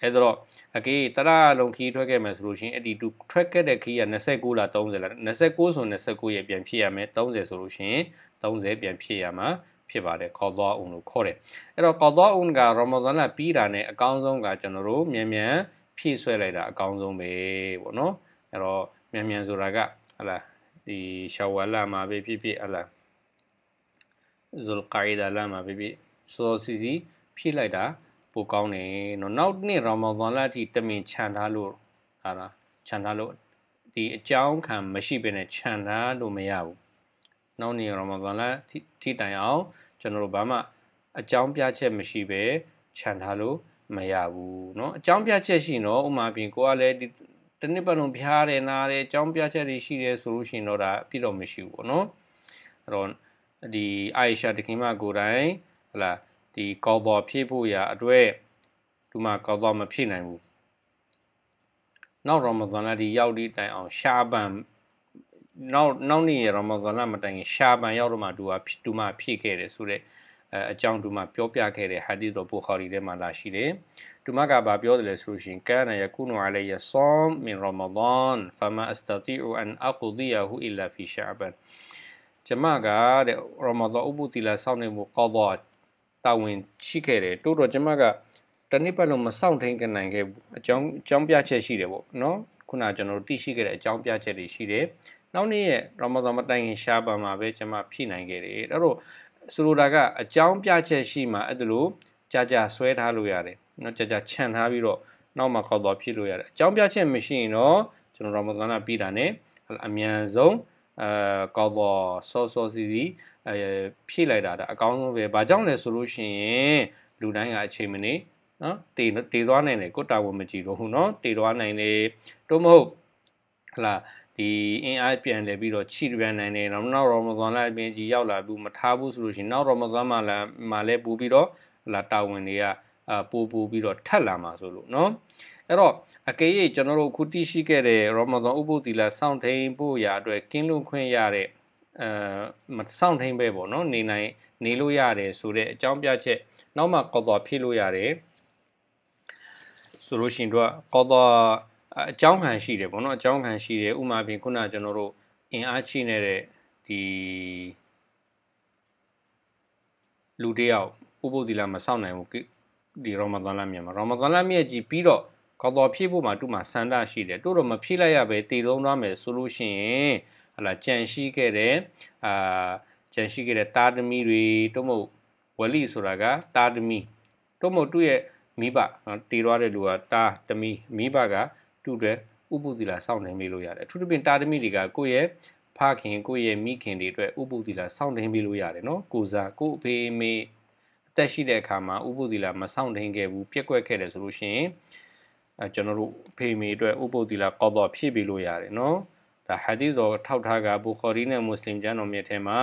S1: အဲ့တော့အကေးတရလုံးခီးထွက်ခဲ့မယ်ဆိုလို့ရှိရင်အဲ့ဒီတူထွက်ခဲ့တဲ့ခီးက29လား30လား29ဆို29ရက်ပြန်ဖြစ်ရမယ်30ဆိုလို့ရှိရင်30ပြန်ဖြစ်ရမှာဖြစ်ပါတယ်ကောသွာအုံလို့ခေါ်တယ်အဲ့တော့ကောသွာအုံကရာမဇန်လပြီးတာနဲ့အကောင်းဆုံးကကျွန်တော်တို့မြန်မြန်ဖြည့်ဆွဲလိုက်တာအကောင်းဆုံးပဲပေါ့နော်အဲ့တော့မြန်မြန်ဆိုတာကဟလာဒီရှာဝါလာမှာပဲဖြစ်ဖြစ်ဟလာဇူလ်ကိုင်းဒါလာမှာဖြစ်ဖြစ်စောစီစီဖြည့်လိုက်တာပိုကောင်းတယ်နော်နောက်နှစ်ရာမဒန်လအထိတမင်ခြံထားလို့ဟာလားခြံထားလို့ဒီအကြောင်းခံမရှိဘဲနဲ့ခြံထားလို့မရဘူးနောက်နေ့ရာမဒန်လထိတိုင်အောင်ကျွန်တော်တို့ဘာမှအကြောင်းပြချက်မရှိဘဲခြံထားလို့မရဘူးเนาะအကြောင်းပြချက်ရှိတော့ဥမာပြင်ကိုကလည်းဒီတနစ်ပတ်လုံးဖျားတယ်နားတယ်အကြောင်းပြချက်တွေရှိတယ်ဆိုလို့ရှိရင်တော့ဒါအပြည့်တော့မရှိဘူးပေါ့เนาะအဲ့တော့ဒီအာရှာတခင်မကိုယ်တိုင်ဟလာဒီကောတော်ဖြစ်ဖို့ရာအတွက်ဒီမှာကောတော်မဖြစ်နိုင်ဘူးနောက်ရမဇန်လဒီရောက်ဒီတိုင်အောင်ရှားပန်နောက်နောက်နေ့ရမဇန်လမတိုင်ခင်ရှားပန်ရောက်တော့မှသူကသူမှဖြစ်ခဲ့တယ်ဆိုတော့အကြောင်းဒီမှာပြောပြခဲ့တဲ့ဟာဒီတော်ဘူခါရီထဲမှာလာရှိတယ်။ဒီမှာကဘာပြောတယ်လဲဆိုရှင်ကာနယကုနူအလယဆောမ်မင်ရမဒန်ဖမအစတတီအူအန်အကူဒီယဟူအီလာဖီရှာဘန်။ကျမကတဲ့ရမတော်ဥပုတိလာစောင့်နေမှုကောက်တော့တာဝန်ရှိခဲ့တယ်တိုးတော့ကျမကတနည်းပတ်လုံးမစောင့်ထိန်ကနိုင်ခဲ့ဘူးအကြောင်းအကြောင်းပြချက်ရှိတယ်ပေါ့နော်ခုနကျွန်တော်တို့သိရှိခဲ့တဲ့အကြောင်းပြချက်တွေရှိတယ်နောက်နေ့ရက်ရမတော်မတိုင်ခင်ရှားပါမှာပဲကျမဖြည့်နိုင်ခဲ့တယ်အဲ့တော့ဆိုလိုတာကအကြောင်းပြချက်ရှိမှအဲ့ဒါလို့ကြာကြာဆွဲထားလို့ရတယ်နော်ကြာကြာခြံထားပြီးတော့နောက်မှကောက်တော့ဖြည့်လို့ရတယ်အကြောင်းပြချက်မရှိရင်တော့ကျွန်တော်ရမတော်ကပြီးတာ ਨੇ အမြန်ဆုံးအဲကောဗောဆော့ဆော့စီစီအဲဖြည့်လိုက်တာဒါအကောင်းဆုံးပဲဘာကြောင့်လဲဆိုလို့ရှိရင်လူတိုင်းကအချိန်မနေနော်တေတေသွားနိုင်တယ်ကိုတာဝန်မကြည့်တော့ဘူးနော်တေသွားနိုင်တယ်တို့မဟုတ်ဟလာဒီအင်အားပြန်လဲပြီးတော့ခြိပြန်နိုင်တယ်နောက်နောက်ရောမဇွန်လအပြင်ကြီးရောက်လာဘူးမထားဘူးဆိုလို့ရှိရင်နောက်ရောမဇွန်မှလာမှလဲပူပြီးတော့ဟလာတာဝန်တွေကအာပူပူပြီးတော့ထက်လာမှာဆိုလို့နော်အဲ့တော့အကယ်၍ကျွန်တော်တို့ခုတိရှိခဲ့တဲ့ရောမဇွန်ဥပုသီလစောင့်ထိန်ဖို့ရာအတွက်ကင်းလွန်ခွင့်ရတဲ့အဲစောင့်ထိန်ပဲပေါ့နော် နေနိုင် နေလို့ရတယ်ဆိုတဲ့အကြောင်းပြချက်နောက်မှကော်တော်ဖြည့်လို့ရတယ်ဆိုလို့ရှိရင်တော့ကော်တော်အကြောင်းခံရှိတယ်ပေါ့နော်အကြောင်းခံရှိတယ်ဥမာပြင်ခုနကျွန်တော်တို့အင်အားချိနေတဲ့ဒီလူတယောက်ဥပုသီလမစောင့်နိုင်ဘူးဒီရောမဇွန်လမြင်မှာရောမဇွန်လမြင်ကြည့်ပြီးတော့ခေါ်တော်ဖြည့်ဖို့မှသူ့မှာဆန္ဒရှိတယ်တို့တော့မဖြည့်လိုက်ရပဲတည်သုံးသွားမယ်ဆိုလို့ရှိရင်ဟလာကြံရှိခဲ့တဲ့အာကြံရှိခဲ့တဲ့တာသမီတွေတို့မဟုတ်ဝလိဆိုတာကတာသမီတို့မဟုတ်သူ့ရဲ့မိဘတည်သွားတဲ့လူကတာသမီမိဘကသူ့တဲ့ဥပုသီလာစောင့်နေမိလို့ရတယ်အထူးသဖြင့်တာသမီတွေကကိုယ့်ရဲ့ဖခင်ကိုယ့်ရဲ့မိခင်တွေအတွက်ဥပုသီလာစောင့်နေမိလို့ရတယ်နော်ကိုစားကိုအဖေမေအသက်ရှိတဲ့အခါမှာဥပုသီလာမစောင့်နေခဲ့ဘူးပြက်ကွက်ခဲ့တယ်ဆိုလို့ရှိရင်အဲကျွန်တော်တို့ဖေမီအတွက်ဥပုပ်တီလာကောက်တော့ဖြည့်ပေးလို့ရတယ်နော်ဒါဟာဒီသ်တော်ထောက်ထားကဘူခါရီနဲ့မွတ်စလင်ကျမ်းတော်မြတ်ထဲမှာ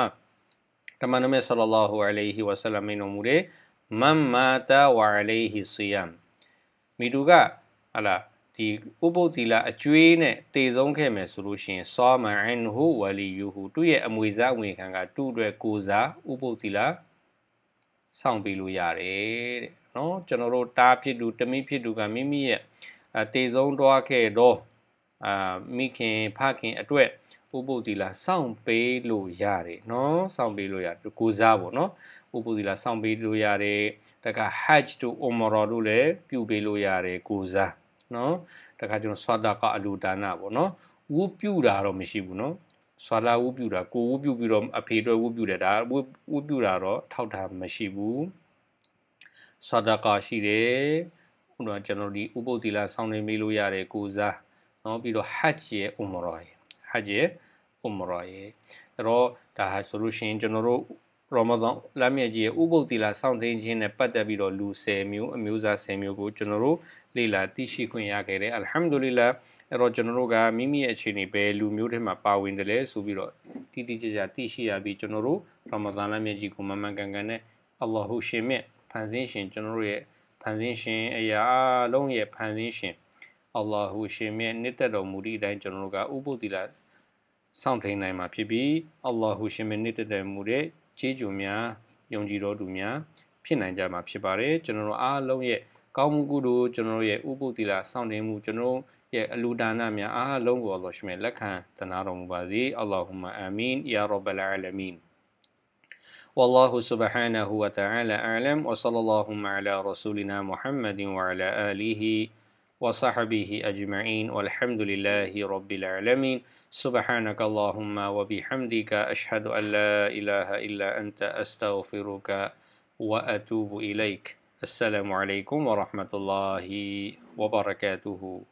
S1: တမန်တော်မြတ်ဆလလာဟူအလိုင်ဟီဝဆလမ်မိန်တော်မူတဲ့မမ်မာတာဝါအလိုင်ဟီဆီယမ်မိတူကဟလာဒီဥပုပ်တီလာအကျွေးနဲ့တည်ဆုံးခဲ့မယ်ဆိုလို့ရှိရင် ဆောမန်ဟူဝလီယူဟူသူ့ရဲ့အမွေစားဝင်ခံကသူ့အတွက်ကိုစားဥပုပ်တီလာစောင့်ပေးလို့ရတယ်တဲ့နော်ကျွန်တော်တို့တားဖြစ်သူတမိဖြစ်သူကမိမိရဲ့အတေဆုံးတွားခဲ့တော့အာမိခင်ဖခင်အတွက်ဥပုသ်တီလာစောင့်ပေးလို့ရတယ်နော်စောင့်ပေးလို့ရကိုစားပေါ့နော်ဥပုသ်တီလာစောင့်ပေးလို့ရတယ်တခါ Hajj to Umrah လို့လည်းပြုပေးလို့ရတယ်ကိုစားနော်တခါကျွန်တော်ဆွာတာကအလူဒါနပေါ့နော်ဝူပြူတာတော့မရှိဘူးနော်ဆွာလာဝူပြူတာကိုဝူပြူပြီးတော့အဖေအတွက်ဝူပြူတယ်ဒါဝူပြူတာတော့ထောက်တာမရှိဘူးဆာဒကာရှိတယ်ခုနကကျွန်တော်ဒီဥပုသ္တိလဆောင်းနေမေးလို့ရတယ်ကိုစားနော်ပြီးတော့ဟတ်ဂျ်ရဲ့ဥမရာရဲ့ဟတ်ဂျ်ရဲ့ဥမရာရဲ့အဲ့တော့ဒါဟာဆိုလို့ရှိရင်ကျွန်တော်တို့ရမဇန်လမ်းမြကြီးရဲ့ဥပုသ္တိလဆောင်းသိခြင်းနဲ့ပတ်သက်ပြီးတော့လူ10မျိုးအမျိုးသား10မျိုးကိုကျွန်တော်တို့လေ့လာသိရှိခွင့်ရခဲ့တယ်အလ်ဟမ်ဒူလ illah အဲ့တော့ကျွန်တော်တို့ကမိမိရဲ့အခြေအနေပဲလူမျိုးတွေမှာပါဝင်တယ်လဲဆိုပြီးတော့တိတိကျကျသိရှိရပြီးကျွန်တော်တို့ရမဇန်လမ်းမြကြီးကိုမမှန်ကန်ကန်နဲ့အလ္လာဟူရှင်မြတ်ဖန်ဆင်းရှင်ကျွန်တော်တို့ရဲ့ဖန်ဆင်းရှင်အရာလုံးရဲ့ဖန်ဆင်းရှင်အလ္လာဟူရှင်မြတ်နှစ်သက်တော်မူသည့်အတိုင်းကျွန်တော်တို့ကဥပုသ္တိလစောင့်ထိန်နိုင်မှာဖြစ်ပြီးအလ္လာဟူရှင်မြတ်နှစ်သက်တော်မူတဲ့ခြေကျုံများယုံကြည်တော်သူများဖြစ်နိုင်ကြမှာဖြစ်ပါတယ်ကျွန်တော်တို့အားလုံးရဲ့ကောင်းမှုကုသိုလ်ကျွန်တော်တို့ရဲ့ဥပုသ္တိလစောင့်တင်မှုကျွန်တော်ရဲ့အလူဒါနများအားလုံးကိုအလ္လာဟ်ရှင်မြတ်လက်ခံတနာတော်မူပါစေအလ္လာဟူမအာမင်ယာရဘ်အလ်အာလမင် والله سبحانه وتعالى أعلم وصلى اللهم على رسولنا محمد وعلى آله وصحبه أجمعين والحمد لله رب العالمين سبحانك اللهم وبحمدك أشهد أن لا إله إلا أنت أستغفرك وأتوب إليك السلام عليكم ورحمة الله وبركاته